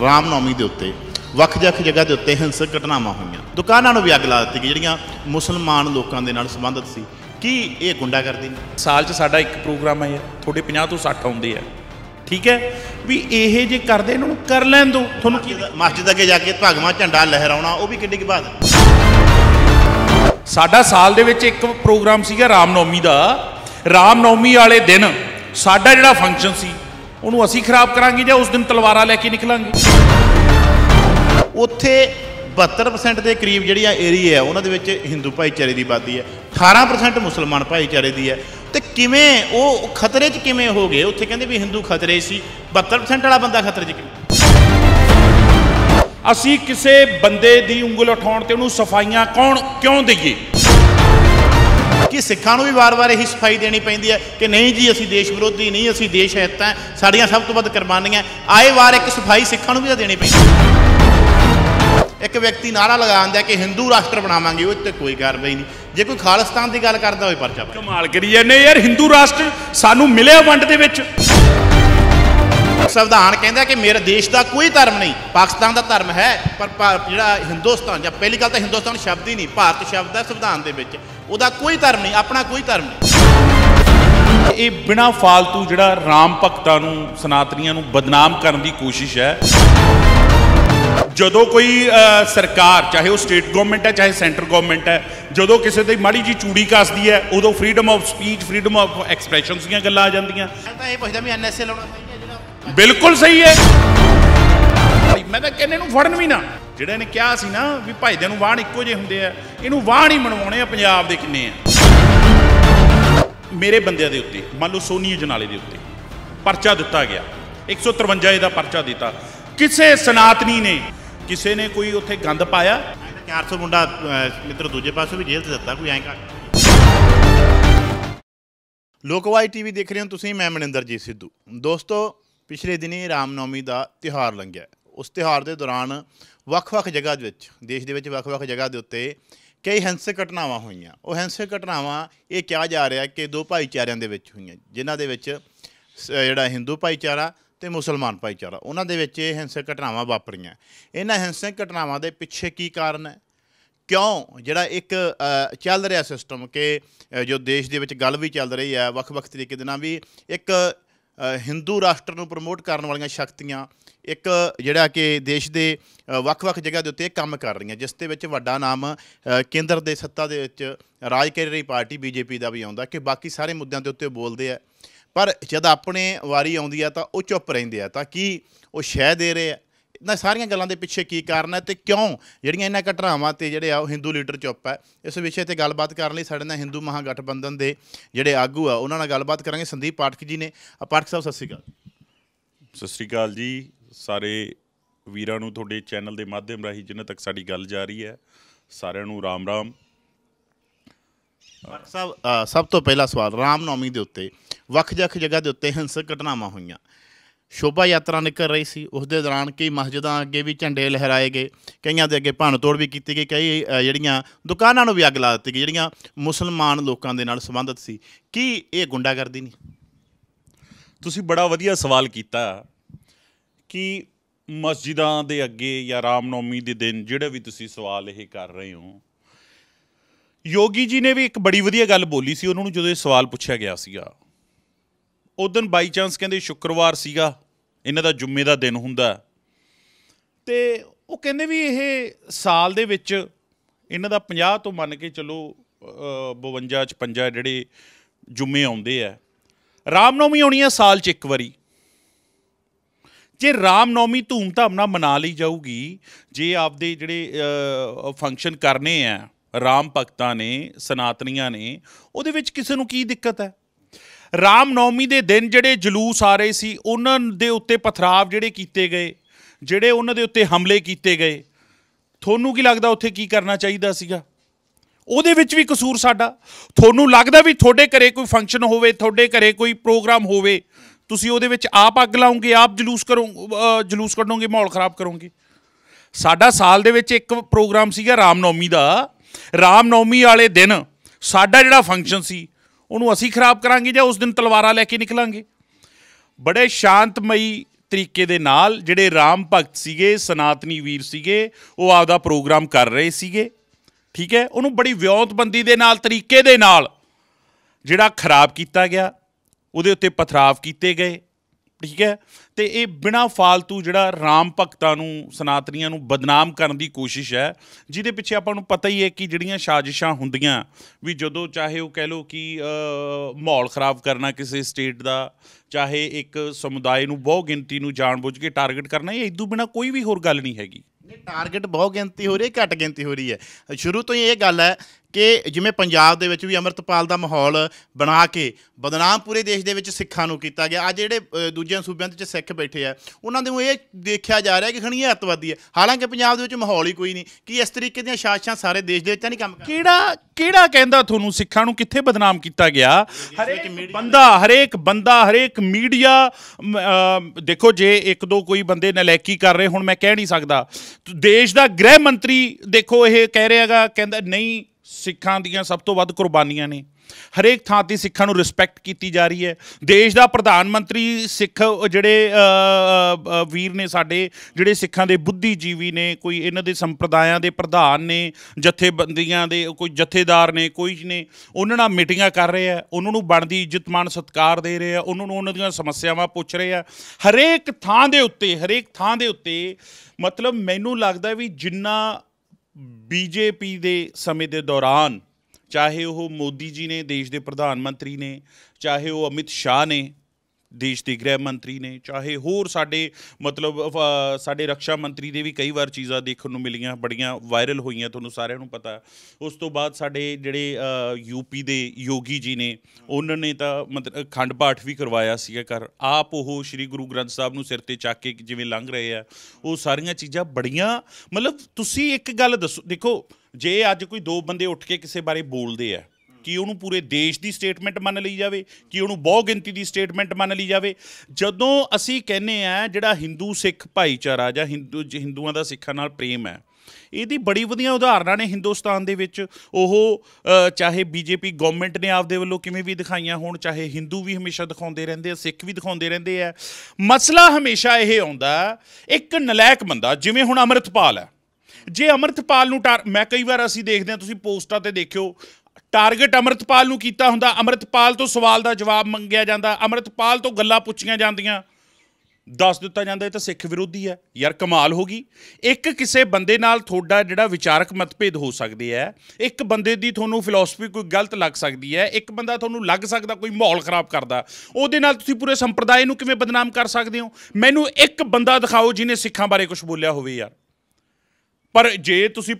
ਰਾਮਨੌਮੀ ਦੇ ਉੱਤੇ ਵੱਖ-ਵੱਖ ਜਗ੍ਹਾ ਦੇ ਉੱਤੇ ਹਿੰਸਕ ਘਟਨਾਵਾਂ ਹੋਈਆਂ ਦੁਕਾਨਾਂ ਨੂੰ ਵੀ ਅੱਗ ਲਾ ਦਿੱਤੀ ਗਈ ਜਿਹੜੀਆਂ ਮੁਸਲਮਾਨ ਲੋਕਾਂ ਦੇ ਨਾਲ ਸੰਬੰਧਿਤ ਸੀ ਕੀ ਇਹ ਗੁੰਡਾਗਰਦੀ ਨੇ ਸਾਲ 'ਚ ਸਾਡਾ ਇੱਕ ਪ੍ਰੋਗਰਾਮ ਹੈ ਤੁਹਾਡੇ 50 ਤੋਂ 60 ਆਉਂਦੇ ਆ ਠੀਕ ਹੈ ਵੀ ਇਹ ਜੇ ਕਰਦੇ ਇਹਨਾਂ ਨੂੰ ਕਰ ਲੈਣ ਦੋ ਤੁਹਾਨੂੰ ਕੀ ਮਸਜਿਦ ਅੱਗੇ ਜਾ ਕੇ ਭਗਵਾ ਝੰਡਾ ਲਹਿਰਾਉਣਾ ਉਹ ਵੀ ਕਿੱਡੀ ਕੀ ਬਾਤ ਸਾਡਾ ਸਾਲ ਦੇ ਵਿੱਚ ਇੱਕ ਪ੍ਰੋਗਰਾਮ ਸੀਗਾ ਰਾਮਨੌਮੀ ਦਾ ਰਾਮਨੌਮੀ ਵਾਲੇ ਦਿਨ ਸਾਡਾ ਜਿਹੜਾ ਫੰਕਸ਼ਨ ਸੀ ਉਹਨੂੰ ਅਸੀਂ ਖਰਾਬ ਕਰਾਂਗੇ ਜਾਂ ਉਸ ਦਿਨ ਤਲਵਾਰਾਂ ਲੈ ਕੇ ਨਿਕਲਾਂਗੇ ਉੱਥੇ 72% ਦੇ ਕਰੀਬ ਜਿਹੜੀ ਆ ਏਰੀਆ ਹੈ ਉਹਨਾਂ ਦੇ ਵਿੱਚ ਹਿੰਦੂ ਭਾਈਚਾਰੇ ਦੀ ਬਾਦੀ ਹੈ 18% ਮੁਸਲਮਾਨ ਭਾਈਚਾਰੇ ਦੀ ਹੈ ਤੇ ਕਿਵੇਂ ਉਹ ਖਤਰੇ 'ਚ ਕਿਵੇਂ ਹੋ ਗਏ ਉੱਥੇ ਕਹਿੰਦੇ ਵੀ ਹਿੰਦੂ ਖਤਰੇ ਸੀ 72% ਵਾਲਾ ਬੰਦਾ ਖਤਰੇ 'ਚ ਕਿਵੇਂ ਅਸੀਂ ਕਿਸੇ ਬੰਦੇ ਦੀ ਉਂਗਲ ਉਠਾਉਣ ਤੇ ਉਹਨੂੰ ਸਫਾਈਆਂ ਕੌਣ ਕਿਉਂ ਦਈਏ ਕਿ ਸਿੱਖਾਂ ਨੂੰ ਵੀ ਵਾਰ-ਵਾਰ ਇਹੀ ਸਫਾਈ ਦੇਣੀ ਪੈਂਦੀ ਹੈ ਕਿ ਨਹੀਂ ਜੀ ਅਸੀਂ ਦੇਸ਼ ਵਿਰੋਧੀ ਨਹੀਂ ਅਸੀਂ ਦੇਸ਼ ਹਿੱਤਾਂ ਸਾਡੀਆਂ ਸਭ ਤੋਂ ਵੱਧ ਕੁਰਬਾਨੀਆਂ ਆਏ ਵਾਰ ਇੱਕ ਸਫਾਈ ਸਿੱਖਾਂ ਨੂੰ ਵੀ ਤਾਂ ਦੇਣੀ ਪੈਂਦੀ ਹੈ ਇੱਕ ਵਿਅਕਤੀ ਨਾਰਾ ਲਗਾਉਂਦਾ ਕਿ ਹਿੰਦੂ ਰਾਸ਼ਟਰ ਬਣਾਵਾਂਗੇ ਉਹ ਤੇ ਕੋਈ ਕਾਰਵਾਈ ਨਹੀਂ ਜੇ ਕੋਈ ਖਾਲਿਸਤਾਨ ਦੀ ਗੱਲ ਕਰਦਾ ਹੋਵੇ ਪਰਚਾ ਕਮਾਲ ਕਰੀ ਜਾਂਦੇ ਯਾਰ ਹਿੰਦੂ ਰਾਸ਼ਟਰ ਸਾਨੂੰ ਮਿਲਿਆ ਵੰਡ ਦੇ ਵਿੱਚ ਸੰਵਿਧਾਨ ਕਹਿੰਦਾ ਕਿ ਮੇਰੇ ਦੇਸ਼ ਦਾ ਕੋਈ ਧਰਮ ਨਹੀਂ ਪਾਕਿਸਤਾਨ ਦਾ ਧਰਮ ਹੈ ਪਰ ਜਿਹੜਾ ਹਿੰਦੁਸਤਾਨ ਜਾਂ ਪਹਿਲੀ ਗੱਲ ਤਾਂ ਹਿੰਦੁਸਤਾਨ ਸ਼ਬਦ ਹੀ ਨਹੀਂ ਭਾਰਤ ਸ਼ਬਦ ਹੈ ਸੰਵਿਧਾਨ ਦੇ ਵਿੱਚ ਉਹਦਾ ਕੋਈ ਧਰਮ ਨਹੀਂ ਆਪਣਾ ਕੋਈ ਧਰਮ ਨਹੀਂ ਇਹ ਬਿਨਾ ਫਾਲਤੂ ਜਿਹੜਾ ਰਾਮ ਭਗਤਾਂ ਨੂੰ ਸਨਾਤਨੀਆਂ ਨੂੰ ਬਦਨਾਮ ਕਰਨ ਦੀ ਕੋਸ਼ਿਸ਼ ਹੈ ਜਦੋਂ ਕੋਈ ਸਰਕਾਰ ਚਾਹੇ ਉਹ ਸਟੇਟ ਗਵਰਨਮੈਂਟ ਹੈ ਚਾਹੇ ਸੈਂਟਰ ਗਵਰਨਮੈਂਟ ਹੈ ਜਦੋਂ ਕਿਸੇ ਦੀ ਮਾੜੀ ਜੀ ਚੂੜੀ ਕੱਸਦੀ ਹੈ ਉਦੋਂ freedom of speech freedom of expressions ਦੀਆਂ ਗੱਲਾਂ ਆ ਜਾਂਦੀਆਂ ਤਾਂ ਇਹ ਪੁੱਛਦਾ ਵੀ ਐਨਐਸਏ ਲਾਉਣਾ ਚਾਹੀਦਾ ਜਿਹੜਾ ਬਿਲਕੁਲ ਸਹੀ ਹੈ ਮੈਂ ਤਾਂ ਕਹਿੰਦੇ ਨੂੰ ਫੜਨ ਵੀ ਨਾ ਜਿਹੜੇ ਨੇ ਕਿਹਾ ਸੀ ਨਾ ਵੀ ਭਾਈ ਦੇ ਨੂੰ ਵਾਹਣ ਇੱਕੋ ਜਿਹੇ ਹੁੰਦੇ ਆ ਇਹਨੂੰ ਵਾਹਣ ਹੀ ਮਨਵਾਉਣੇ ਆ ਪੰਜਾਬ ਦੇ ਕਿੰਨੇ ਆ ਮੇਰੇ ਬੰਦਿਆਂ ਦੇ ਉੱਤੇ ਮੰਨ ਲਓ ਸੋਨੀ ਜਨਾਲੇ ਦੇ ਉੱਤੇ ਪਰਚਾ ਦਿੱਤਾ ਗਿਆ 153 ਇਹਦਾ ਪਰਚਾ ਦਿੱਤਾ ਕਿਸੇ ਸਨਾਤਨੀ ਨੇ ਕਿਸੇ ਨੇ ਕੋਈ ਉੱਥੇ ਗੰਦ ਪਾਇਆ 400 ਮੁੰਡਾ ਮਿੱਤਰ ਦੂਜੇ ਪਾਸੇ ਵੀ ਜੇਲ੍ਹ ਤੇ ਦਿੱਤਾ ਕੋਈ ਐਂ ਕਰ ਲੋਕਵਾਈ ਟੀਵੀ ਦੇਖ ਰਹੇ ਹੋ ਤੁਸੀਂ ਮੈਂ ਮਨਿੰਦਰਜੀਤ ਸਿੱਧੂ ਦੋਸਤੋ ਪਿਛਲੇ ਦਿਨੀ ਰਾਮਨੌਮੀ ਦਾ ਤਿਹਾਰ ਲੰਘਿਆ ਉਸ ਤਿਹਾਰ ਦੇ ਦੌਰਾਨ ਵੱਖ-ਵੱਖ ਜਗ੍ਹਾ ਦੇ ਵਿੱਚ ਦੇਸ਼ ਦੇ ਵਿੱਚ ਵੱਖ-ਵੱਖ ਜਗ੍ਹਾ ਦੇ ਉੱਤੇ ਕਈ ਹਿੰਸਕ ਘਟਨਾਵਾਂ ਹੋਈਆਂ ਉਹ ਹਿੰਸਕ ਘਟਨਾਵਾਂ ਇਹ ਕਿਹਾ ਜਾ ਰਿਹਾ ਕਿ ਦੋ ਭਾਈਚਾਰਿਆਂ ਦੇ ਵਿੱਚ ਹੋਈਆਂ ਜਿਨ੍ਹਾਂ ਦੇ ਵਿੱਚ ਜਿਹੜਾ ਹਿੰਦੂ ਭਾਈਚਾਰਾ ਤੇ ਮੁਸਲਮਾਨ ਭਾਈਚਾਰਾ ਉਹਨਾਂ ਦੇ ਵਿੱਚ ਇਹ ਹਿੰਸਕ ਘਟਨਾਵਾਂ ਵਾਪਰੀਆਂ ਇਹਨਾਂ ਹਿੰਸਕ ਘਟਨਾਵਾਂ ਦੇ ਪਿੱਛੇ ਕੀ ਕਾਰਨ ਹੈ ਕਿਉਂ ਜਿਹੜਾ ਇੱਕ ਚੱਲ ਰਿਹਾ ਸਿਸਟਮ ਕਿ ਜੋ ਦੇਸ਼ ਦੇ ਵਿੱਚ ਗੱਲ ਵੀ ਚੱਲ ਰਹੀ ਹੈ ਵੱਖ-ਵੱਖ ਤਰੀਕੇ ਦੇ ਨਾਲ ਵੀ ਇੱਕ ਹਿੰਦੂ ਰਾਸ਼ਟਰ ਨੂੰ ਪ੍ਰਮੋਟ ਕਰਨ ਵਾਲੀਆਂ ਸ਼ਕਤੀਆਂ ਇੱਕ ਜਿਹੜਾ ਕਿ ਦੇਸ਼ ਦੇ ਵੱਖ-ਵੱਖ ਜਗ੍ਹਾ ਦੇ ਉੱਤੇ ਕੰਮ ਕਰ ਰਹੀਆਂ ਜਿਸ ਦੇ ਵਿੱਚ ਵੱਡਾ ਨਾਮ ਕੇਂਦਰ ਦੇ ਸੱਤਾ ਦੇ ਵਿੱਚ ਰਾਜ ਕਰ ਰਹੀ ਪਾਰਟੀ ਬੀਜੇਪੀ ਦਾ ਵੀ ਆਉਂਦਾ ਕਿ ਬਾਕੀ ਸਾਰੇ ਮੁੱਦਿਆਂ ਦੇ ਉੱਤੇ ਬੋਲਦੇ ਆ ਪਰ ਜਦ ਆਪਣੇ ਵਾਰੀ ਆਉਂਦੀ ਆ ਤਾਂ ਉਹ ਚੁੱਪ ਰਹਿੰਦੇ ਆ ਤਾਂ ਕੀ ਉਹ ਸ਼ਹਿ ਦੇ ਰਹੇ ਆ ਇਹਨਾਂ ਸਾਰੀਆਂ ਗੱਲਾਂ ਦੇ ਪਿੱਛੇ ਕੀ ਕਾਰਨ ਹੈ ਤੇ ਕਿਉਂ ਜਿਹੜੀਆਂ ਇਹਨਾਂ ਘਟਨਾਵਾਂ ਤੇ ਜਿਹੜੇ ਆ ਉਹ ਹਿੰਦੂ ਲੀਡਰ ਚੁੱਪ ਹੈ ਇਸ ਵਿਸ਼ੇ ਤੇ ਗੱਲਬਾਤ ਕਰਨ ਲਈ ਸਾਡੇ ਨਾਲ ਹਿੰਦੂ ਮਹਾ ਗਠਬੰਧਨ ਦੇ ਜਿਹੜੇ ਆਗੂ ਆ ਉਹਨਾਂ ਨਾਲ ਗੱਲਬਾਤ ਕਰਾਂਗੇ ਸੰਦੀਪ ਪਾਠਕ ਜੀ ਨੇ ਪਾਠਕ ਸਾਹਿਬ ਸਤਿ ਸ੍ਰੀ ਅਕਾਲ ਸਤਿ ਸ੍ਰੀ ਅਕਾਲ ਜੀ ਸਾਰੇ ਵੀਰਾਂ ਨੂੰ ਤੁਹਾਡੇ ਚੈਨਲ ਦੇ ਮਾਧਿਅਮ ਰਾਹੀਂ ਜਿੰਨਾ ਤੱਕ ਸਾਡੀ ਗੱਲ ਜਾ ਰਹੀ ਹੈ ਸਾਰਿਆਂ ਨੂੰ ਰਾਮ ਰਾਮ ਮਰਕ ਸਭ ਸਭ ਤੋਂ ਪਹਿਲਾ ਸਵਾਲ ਰਾਮਨੌਮੀ ਦੇ ਉੱਤੇ ਵੱਖ-ਵੱਖ ਜਗ੍ਹਾ ਦੇ ਉੱਤੇ ਹਿੰਸਕ ਘਟਨਾਵਾਂ ਹੋਈਆਂ ਸ਼ੋਭਾ ਯਾਤਰਾ ਨਿਕਲ ਰਹੀ ਸੀ ਉਸ ਦੇ ਦੌਰਾਨ ਕਈ ਮਸਜਿਦਾਂ ਅੱਗੇ ਵੀ ਝੰਡੇ ਲਹਿਰਾਏ ਗਏ ਕਈਆਂ ਦੇ ਅੱਗੇ ਭੰਨਤੋੜ ਵੀ ਕੀਤੀ ਗਈ ਕਈ ਜਿਹੜੀਆਂ ਦੁਕਾਨਾਂ ਨੂੰ ਵੀ ਅੱਗ ਲਾ ਦਿੱਤੀ ਗਈ ਜਿਹੜੀਆਂ ਮੁਸਲਮਾਨ ਲੋਕਾਂ ਦੇ ਨਾਲ ਸੰਬੰਧਿਤ ਸੀ ਕੀ ਇਹ ਗੁੰਡਾਗਰਦੀ ਨਹੀਂ ਤੁਸੀਂ ਬੜਾ ਵਧੀਆ ਸਵਾਲ ਕੀਤਾ ਕਿ ਮਸਜਿਦਾਂ ਦੇ ਅੱਗੇ ਜਾਂ ਰਾਮਨੌਮੀ ਦੇ ਦਿਨ ਜਿਹੜੇ ਵੀ ਤੁਸੀਂ ਸਵਾਲ ਇਹ ਕਰ ਰਹੇ ਹੋ ਯੋਗੀ ਜੀ ਨੇ ਵੀ ਇੱਕ ਬੜੀ ਵਧੀਆ ਗੱਲ ਬੋਲੀ ਸੀ ਉਹਨਾਂ ਨੂੰ ਜਦੋਂ ਇਹ ਸਵਾਲ ਪੁੱਛਿਆ ਗਿਆ ਸੀਗਾ ਉਦੋਂ ਬਾਈ ਚਾਂਸ ਕਹਿੰਦੇ ਸ਼ੁੱਕਰਵਾਰ ਸੀਗਾ ਇਹਨਾਂ ਦਾ ਜੁਮੇ ਦਾ ਦਿਨ ਹੁੰਦਾ ਤੇ ਉਹ ਕਹਿੰਦੇ ਵੀ ਇਹ ਸਾਲ ਦੇ ਵਿੱਚ ਇਹਨਾਂ ਦਾ 50 ਤੋਂ ਮੰਨ ਕੇ ਚੱਲੋ 52 55 ਜਿਹੜੇ ਜੁਮੇ ਆਉਂਦੇ ਆ ਰਾਮਨੌਮੀ ਆਉਣੀ ਆ ਸਾਲ 'ਚ ਇੱਕ ਵਾਰੀ ਜੇ ਰਾਮਨੌਮੀ ਧਾਮ ਨਾਲ ਮਨਾ ਲਈ ਜਾਊਗੀ ਜੇ ਆਪਦੇ ਜਿਹੜੇ ਫੰਕਸ਼ਨ ਕਰਨੇ ਆ ਰਾਮ ਭਗਤਾਂ ਨੇ ਸਨਾਤਨੀਆਂ ਨੇ ਉਹਦੇ ਵਿੱਚ ਕਿਸੇ ਨੂੰ ਕੀ ਦਿੱਕਤ ਹੈ ਰਾਮ ਨੌਮੀ ਦੇ ਦਿਨ ਜਿਹੜੇ ਜਲੂਸ ਆ ਰਹੇ ਸੀ ਉਹਨਾਂ ਦੇ ਉੱਤੇ ਪਥਰਾਵ ਜਿਹੜੇ ਕੀਤੇ ਗਏ ਜਿਹੜੇ ਉਹਨਾਂ ਦੇ ਉੱਤੇ ਹਮਲੇ ਕੀਤੇ ਗਏ ਤੁਹਾਨੂੰ ਕੀ ਲੱਗਦਾ ਉੱਥੇ ਕੀ ਕਰਨਾ ਚਾਹੀਦਾ ਸੀਗਾ ਉਹਦੇ ਵਿੱਚ ਵੀ ਕਸੂਰ ਸਾਡਾ ਤੁਹਾਨੂੰ ਲੱਗਦਾ ਵੀ ਤੁਹਾਡੇ ਘਰੇ ਕੋਈ ਫੰਕਸ਼ਨ ਹੋਵੇ ਤੁਹਾਡੇ ਘਰੇ ਕੋਈ ਪ੍ਰੋਗਰਾਮ ਹੋਵੇ ਤੁਸੀਂ ਉਹਦੇ ਵਿੱਚ ਆਪ ਅੱਗ ਲਾਉਂਗੇ ਆਪ ਜਲੂਸ ਕਰੋ ਜਲੂਸ ਕੱਢੋਗੇ ਮਾਹੌਲ ਖਰਾਬ ਕਰੋਗੇ ਸਾਡਾ ਸਾਲ ਦੇ ਵਿੱਚ ਇੱਕ ਪ੍ਰੋਗਰਾਮ ਸੀਗਾ ਰਾਮ ਨੌਮੀ ਦਾ ਰਾਮ ਨੌਮੀ ਵਾਲੇ ਦਿਨ ਸਾਡਾ ਜਿਹੜਾ ਫੰਕਸ਼ਨ ਸੀ ਉਹਨੂੰ ਅਸੀਂ ਖਰਾਬ ਕਰਾਂਗੇ ਜਾਂ ਉਸ ਦਿਨ ਤਲਵਾਰਾਂ ਲੈ ਕੇ ਨਿਕਲਾਂਗੇ ਬੜੇ ਸ਼ਾਂਤਮਈ ਤਰੀਕੇ ਦੇ ਨਾਲ ਜਿਹੜੇ ਰਾਮ ਭਗਤ ਸੀਗੇ ਸਨਾਤਨੀ ਵੀਰ ਸੀਗੇ ਉਹ ਆਪਦਾ ਪ੍ਰੋਗਰਾਮ ਕਰ ਰਹੇ ਸੀਗੇ ਠੀਕ ਹੈ ਉਹਨੂੰ ਬੜੀ ਵਿਉਂਤਬੰਦੀ ਦੇ ਨਾਲ ਤਰੀਕੇ ਦੇ ਨਾਲ ਜਿਹੜਾ ਖਰਾਬ ਕੀਤਾ ਗਿਆ ਉਹਦੇ ਉੱਤੇ ਪਥਰਾਵ ਕੀਤੇ ਗਏ ਠੀਕ ਹੈ ਤੇ ਇਹ ਬਿਨਾ ਫਾਲਤੂ ਜਿਹੜਾ ਰਾਮ ਭਗਤਾਂ ਨੂੰ ਸਨਾਤਨੀਆਂ ਨੂੰ ਬਦਨਾਮ ਕਰਨ ਦੀ ਕੋਸ਼ਿਸ਼ ਹੈ ਜਿਹਦੇ ਪਿੱਛੇ ਆਪਾਂ ਨੂੰ ਪਤਾ ਹੀ ਹੈ ਕਿ ਜਿਹੜੀਆਂ ਸਾਜ਼ਿਸ਼ਾਂ ਹੁੰਦੀਆਂ ਵੀ ਜਦੋਂ ਚਾਹੇ ਉਹ ਕਹਿ ਲੋ ਕਿ ਮਾਹੌਲ ਖਰਾਬ ਕਰਨਾ ਕਿਸੇ ਸਟੇਟ ਦਾ ਚਾਹੇ ਇੱਕ ਸਮੁਦਾਇ ਨੂੰ ਬਹੁ ਗਿਣਤੀ ਨੂੰ ਜਾਣਬੁੱਝ ਕੇ ਟਾਰਗੇਟ ਕਰਨਾ ਇਹ ਇਦੋਂ ਬਿਨਾ ਕੋਈ ਵੀ ਹੋਰ ਗੱਲ ਨਹੀਂ ਹੈਗੀ ਨੇ ਟਾਰਗੇਟ ਬਹੁ ਗਿਣਤੀ ਹੋ ਰਹੀ ਹੈ ਘਟ ਗਿਣਤੀ ਹੋ ਰਹੀ ਹੈ ਸ਼ੁਰੂ ਤੋਂ ਹੀ ਇਹ ਗੱਲ ਹੈ ਕਿ ਜਿਵੇਂ ਪੰਜਾਬ ਦੇ ਵਿੱਚ ਵੀ ਅਮਰਤਪਾਲ ਦਾ ਮਾਹੌਲ ਬਣਾ ਕੇ ਬਦਨਾਮ ਪੂਰੇ ਦੇਸ਼ ਦੇ ਵਿੱਚ ਸਿੱਖਾਂ ਨੂੰ ਕੀਤਾ ਗਿਆ ਅੱਜ ਜਿਹੜੇ ਦੂਜਿਆਂ ਸੂਬਿਆਂ ਦੇ ਵਿੱਚ ਸਿੱਖ ਬੈਠੇ ਆ ਉਹਨਾਂ ਦੇ ਨੂੰ ਇਹ ਦੇਖਿਆ ਜਾ ਰਿਹਾ ਕਿ ਖਣੀ ਇਹ ਹੈ ਹਾਲਾਂਕਿ ਪੰਜਾਬ ਦੇ ਵਿੱਚ ਮਾਹੌਲ ਹੀ ਕੋਈ ਨਹੀਂ ਕਿ ਇਸ ਤਰੀਕੇ ਦੀਆਂ ਸ਼ਾਸ਼ਾਂ ਸਾਰੇ ਦੇਸ਼ ਦੇ ਵਿੱਚ ਤਾਂ ਨਹੀਂ ਕੰਮ ਕਿਹੜਾ ਕਿਹੜਾ ਕਹਿੰਦਾ ਤੁਹਾਨੂੰ ਸਿੱਖਾਂ ਨੂੰ ਕਿੱਥੇ ਬਦਨਾਮ ਕੀਤਾ ਗਿਆ ਹਰੇਕ ਬੰਦਾ ਹਰੇਕ ਬੰਦਾ ਹਰੇਕ ਮੀਡੀਆ ਦੇਖੋ ਜੇ ਇੱਕ ਦੋ ਕੋਈ ਬੰਦੇ ਨਲੈਕੀ ਕਰ ਰਹੇ ਹੁਣ ਮੈਂ ਕਹਿ ਨਹੀਂ ਸਕਦਾ ਦੇਸ਼ ਦਾ ਗ੍ਰਹਿ ਮੰਤਰੀ ਦੇਖੋ ਇਹ ਕਹਿ ਰਿਹਾਗਾ ਕਹਿੰਦਾ ਨਹੀਂ ਸਿੱਖਾਂ ਦੀਆਂ ਸਭ ਤੋਂ ਵੱਧ ਕੁਰਬਾਨੀਆਂ ਨੇ ਹਰੇਕ ਥਾਂ ਤੇ ਸਿੱਖਾਂ ਨੂੰ ਰਿਸਪੈਕਟ ਕੀਤੀ ਜਾ ਰਹੀ ਹੈ ਦੇਸ਼ ਦਾ ਪ੍ਰਧਾਨ ਮੰਤਰੀ ਸਿੱਖ ਜਿਹੜੇ ਵੀਰ ਨੇ ਸਾਡੇ ਜਿਹੜੇ ਸਿੱਖਾਂ ਦੇ ਬੁੱਧੀਜੀਵੀ ਨੇ ਕੋਈ ਇਹਨਾਂ ਦੇ ਸੰਪਰਦਾਇਆਂ ਦੇ ਪ੍ਰਧਾਨ ਨੇ ਜਥੇਬੰਦੀਆਂ ਦੇ ਕੋਈ ਜਥੇਦਾਰ ਨੇ ਕੋਈ ਨੇ ਉਹਨਾਂ ਨਾਲ ਮੀਟਿੰਗਾਂ ਕਰ ਰਹੇ ਆ ਉਹਨਾਂ ਨੂੰ ਬਣਦੀ ਇੱਜ਼ਤ ਮਾਨ ਸਤਕਾਰ ਦੇ ਰਹੇ ਆ ਉਹਨਾਂ ਨੂੰ ਉਹਨਾਂ ਦੀਆਂ ਸਮੱਸਿਆਵਾਂ ਪੁੱਛ ਰਹੇ ਆ ਹਰੇਕ ਥਾਂ ਦੇ ਉੱਤੇ ਹਰੇਕ ਥਾਂ ਦੇ ਉੱਤੇ ਮਤਲਬ ਮੈਨੂੰ ਲੱਗਦਾ ਵੀ ਜਿੰਨਾ ਬੀਜੇਪੀ ਦੇ ਸਮੇਂ ਦੇ ਦੌਰਾਨ ਚਾਹੇ ਉਹ ਮੋਦੀ ਜੀ ਨੇ ਦੇਸ਼ ਦੇ ਪ੍ਰਧਾਨ ਮੰਤਰੀ ਨੇ ਚਾਹੇ ਉਹ ਅਮਿਤ ਸ਼ਾਹ ਨੇ ਦੇਸ਼ ਦੇ ਗ੍ਰਹਿ ਮੰਤਰੀ ਨੇ ਚਾਹੇ ਹੋਰ ਸਾਡੇ ਮਤਲਬ ਸਾਡੇ ਰੱਖਿਆ ਮੰਤਰੀ ਦੇ ਵੀ ਕਈ ਵਾਰ ਚੀਜ਼ਾਂ ਦੇਖਣ ਨੂੰ ਮਿਲੀਆਂ ਬੜੀਆਂ ਵਾਇਰਲ ਹੋਈਆਂ ਤੁਹਾਨੂੰ ਸਾਰਿਆਂ ਨੂੰ ਪਤਾ ਉਸ ਤੋਂ ਬਾਅਦ ਸਾਡੇ ਜਿਹੜੇ ਯੂਪੀ ਦੇ ਯੋਗੀ ਜੀ ਨੇ ਉਹਨਾਂ ਨੇ ਤਾਂ ਮਤਲਬ ਖੰਡ ਪਾਠ ਵੀ ਕਰਵਾਇਆ ਸੀਗਾ ਕਰ ਆਪ ਉਹ ਸ੍ਰੀ ਗੁਰੂ ਗ੍ਰੰਥ ਸਾਹਿਬ ਨੂੰ ਸਿਰ ਤੇ ਚੱਕ ਕੇ ਜਿਵੇਂ ਲੰਘ ਰਹੇ ਆ ਉਹ ਸਾਰੀਆਂ ਚੀਜ਼ਾਂ ਬੜੀਆਂ ਮਤਲਬ ਤੁਸੀਂ ਇੱਕ ਗੱਲ ਦੱਸੋ ਦੇਖੋ ਜੇ ਅੱਜ ਕੋਈ ਦੋ ਬੰਦੇ ਉੱਠ ਕੇ ਕਿਸੇ ਬਾਰੇ ਬੋਲਦੇ ਆ ਕਿ ਉਹਨੂੰ ਪੂਰੇ ਦੇਸ਼ ਦੀ ਸਟੇਟਮੈਂਟ ਮੰਨ ਲਈ ਜਾਵੇ ਕਿ ਉਹਨੂੰ ਬਹੁ ਗਿਣਤੀ ਦੀ ਸਟੇਟਮੈਂਟ ਮੰਨ ਲਈ ਜਾਵੇ ਜਦੋਂ ਅਸੀਂ ਕਹਿੰਨੇ ਆ ਜਿਹੜਾ ਹਿੰਦੂ ਸਿੱਖ ਭਾਈਚਾਰਾ ਜਾਂ ਹਿੰਦੂ ਹਿੰਦੂਆਂ ਦਾ ਸਿੱਖਾਂ ਨਾਲ ਪ੍ਰੇਮ ਹੈ ਇਹਦੀ ਬੜੀ ਵਧੀਆ ਉਦਾਹਰਣਾਂ ਨੇ ਹਿੰਦੁਸਤਾਨ ਦੇ ਵਿੱਚ ਉਹ ਚਾਹੇ ਬੀਜੇਪੀ ਗਵਰਨਮੈਂਟ ਨੇ ਆਪਦੇ ਵੱਲੋਂ ਕਿਵੇਂ ਵੀ ਦਿਖਾਈਆਂ ਹੋਣ ਚਾਹੇ ਹਿੰਦੂ ਵੀ ਹਮੇਸ਼ਾ ਦਿਖਾਉਂਦੇ ਰਹਿੰਦੇ ਆ ਸਿੱਖ ਵੀ ਦਿਖਾਉਂਦੇ ਰਹਿੰਦੇ ਆ ਮਸਲਾ ਹਮੇਸ਼ਾ ਇਹ ਆਉਂਦਾ ਇੱਕ ਨਲਾਇਕ ਬੰਦਾ ਜਿਵੇਂ ਹੁਣ ਅਮਰਤਪਾਲ ਹੈ ਜੇ ਅਮਰਤਪਾਲ ਨੂੰ ਮੈਂ ਕਈ ਵਾਰ ਅਸੀਂ ਦੇਖਦੇ ਆ ਤੁਸੀਂ ਪੋਸਟਾਂ ਤੇ ਦੇਖਿਓ ਟਾਰਗੇਟ ਅਮਰਤਪਾਲ ਨੂੰ ਕੀਤਾ ਹੁੰਦਾ ਅਮਰਤਪਾਲ ਤੋਂ ਸਵਾਲ ਦਾ ਜਵਾਬ ਮੰਗਿਆ ਜਾਂਦਾ ਅਮਰਤਪਾਲ ਤੋਂ ਗੱਲਾਂ ਪੁੱਛੀਆਂ ਜਾਂਦੀਆਂ ਦੱਸ ਦਿੱਤਾ ਜਾਂਦਾ ਇਹ ਤਾਂ ਸਿੱਖ ਵਿਰੋਧੀ ਹੈ ਯਾਰ ਕਮਾਲ ਹੋ ਗਈ ਇੱਕ ਕਿਸੇ ਬੰਦੇ ਨਾਲ ਤੁਹਾਡਾ ਜਿਹੜਾ ਵਿਚਾਰਕ ਮਤਭੇਦ ਹੋ ਸਕਦੇ ਆ ਇੱਕ ਬੰਦੇ ਦੀ ਤੁਹਾਨੂੰ ਫਿਲਾਸਫੀ ਕੋਈ ਗਲਤ ਲੱਗ ਸਕਦੀ ਹੈ ਇੱਕ ਬੰਦਾ ਤੁਹਾਨੂੰ ਲੱਗ ਸਕਦਾ ਕੋਈ ਮਾਹੌਲ ਖਰਾਬ ਕਰਦਾ ਉਹਦੇ ਨਾਲ ਤੁਸੀਂ ਪੂਰੇ ਸੰਪਰਦਾਇ ਨੂੰ ਕਿਵੇਂ ਬਦਨਾਮ ਕਰ ਸਕਦੇ ਹੋ ਮੈਨੂੰ ਇੱਕ ਬੰਦਾ ਦਿਖਾਓ ਜਿਹਨੇ ਸਿੱਖਾਂ ਬਾਰੇ ਕੁਝ ਬੋਲਿਆ ਹੋਵੇ ਯਾਰ ਪਰ ਜੇ ਤੁਸੀਂ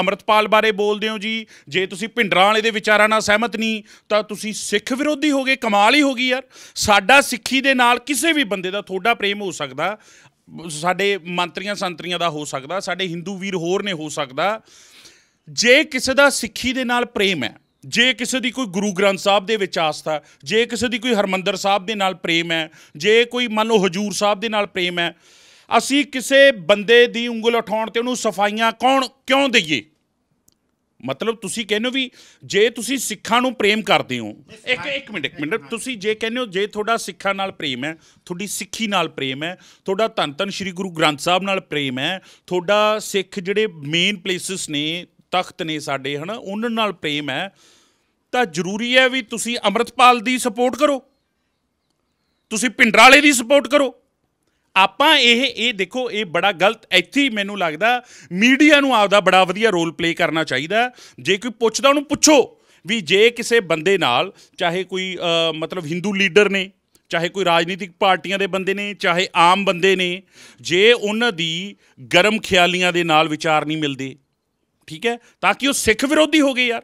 ਅਮਰਤਪਾਲ ਬਾਰੇ ਬੋਲਦੇ ਹੋ ਜੀ ਜੇ ਤੁਸੀਂ ਭਿੰਡਰਾਂ ਵਾਲੇ ਦੇ ਵਿਚਾਰਾਂ ਨਾਲ ਸਹਿਮਤ ਨਹੀਂ ਤਾਂ ਤੁਸੀਂ ਸਿੱਖ ਵਿਰੋਧੀ ਹੋਗੇ ਕਮਾਲ ਹੀ ਹੋ ਗਈ ਯਾਰ ਸਾਡਾ ਸਿੱਖੀ ਦੇ ਨਾਲ ਕਿਸੇ ਵੀ ਬੰਦੇ ਦਾ ਥੋੜਾ ਪ੍ਰੇਮ ਹੋ ਸਕਦਾ ਸਾਡੇ ਮੰਤਰੀਆਂ ਸੰਤਰੀਆਂ ਦਾ ਹੋ ਸਕਦਾ ਸਾਡੇ ਹਿੰਦੂ ਵੀਰ ਹੋਰ ਨੇ ਹੋ ਸਕਦਾ ਜੇ ਕਿਸੇ ਦਾ ਸਿੱਖੀ ਦੇ ਨਾਲ ਪ੍ਰੇਮ ਹੈ ਜੇ ਕਿਸੇ ਦੀ ਕੋਈ ਗੁਰੂ ਗ੍ਰੰਥ ਸਾਹਿਬ ਦੇ ਵਿੱਚ ਆਸਥਾ ਜੇ ਕਿਸੇ ਦੀ ਕੋਈ ਹਰਮੰਦਰ ਸਾਹਿਬ ਦੇ ਨਾਲ ਪ੍ਰੇਮ ਹੈ ਜੇ ਕੋਈ ਮੰਨ ਲਓ ਹਜੂਰ ਸਾਹਿਬ ਦੇ ਨਾਲ ਪ੍ਰੇਮ ਹੈ ਅਸੀਂ ਕਿਸੇ ਬੰਦੇ ਦੀ ਉਂਗਲ ਉਠਾਉਣ ਤੇ ਉਹਨੂੰ ਸਫਾਈਆਂ ਕੌਣ ਕਿਉਂ ਦਈਏ ਮਤਲਬ ਤੁਸੀਂ ਕਹਿੰਦੇ ਹੋ ਵੀ ਜੇ ਤੁਸੀਂ ਸਿੱਖਾਂ ਨੂੰ ਪ੍ਰੇਮ ਕਰਦੇ ਹੋ ਇੱਕ ਇੱਕ ਮਿੰਟ ਇੱਕ ਮਿੰਟ ਤੁਸੀਂ ਜੇ ਕਹਿੰਦੇ ਹੋ ਜੇ ਤੁਹਾਡਾ ਸਿੱਖਾਂ ਨਾਲ ਪ੍ਰੇਮ ਹੈ ਤੁਹਾਡੀ ਸਿੱਖੀ ਨਾਲ ਪ੍ਰੇਮ ਹੈ ਤੁਹਾਡਾ ਧੰਨ ਧੰਨ ਸ੍ਰੀ ਗੁਰੂ ਗ੍ਰੰਥ ਸਾਹਿਬ ਨਾਲ ਪ੍ਰੇਮ ਹੈ ਤੁਹਾਡਾ ਸਿੱਖ ਜਿਹੜੇ ਮੇਨ ਪਲੇਸਸ ਨੇ ਤਖਤ ਨੇ ਸਾਡੇ ਹਨ ਉਹਨਾਂ ਨਾਲ ਪ੍ਰੇਮ ਹੈ ਤਾਂ ਜ਼ਰੂਰੀ ਹੈ ਵੀ ਤੁਸੀਂ ਅਮਰਤਪਾਲ ਦੀ ਸਪੋਰਟ ਕਰੋ ਤੁਸੀਂ ਪਿੰਡਰਾਲੇ ਦੀ ਸਪੋਰਟ ਕਰੋ ਆਪਾਂ ਇਹ ਇਹ ਦੇਖੋ ਇਹ ਬੜਾ ਗਲਤ ਇੱਥੇ ਮੈਨੂੰ ਲੱਗਦਾ ਮੀਡੀਆ ਨੂੰ ਆਪਦਾ ਬੜਾ ਵਧੀਆ ਰੋਲ ਪਲੇ ਕਰਨਾ ਚਾਹੀਦਾ ਜੇ ਕੋਈ ਪੁੱਛਦਾ ਉਹਨੂੰ ਪੁੱਛੋ ਵੀ ਜੇ ਕਿਸੇ ਬੰਦੇ ਨਾਲ ਚਾਹੇ ਕੋਈ ਮਤਲਬ Hindu ਲੀਡਰ ਨੇ ਚਾਹੇ ਕੋਈ ਰਾਜਨੀਤਿਕ ਪਾਰਟੀਆਂ ਦੇ ਬੰਦੇ ਨੇ ਚਾਹੇ ਆਮ ਬੰਦੇ ਨੇ ਜੇ ਉਹਨਾਂ ਦੀ ਗਰਮ ਖਿਆਲੀਆਂ ਦੇ ਨਾਲ ਵਿਚਾਰ ਨਹੀਂ ਮਿਲਦੇ ਠੀਕ ਹੈ ਤਾਂ ਕਿ ਉਹ ਸਿੱਖ ਵਿਰੋਧੀ ਹੋ ਗਏ ਯਾਰ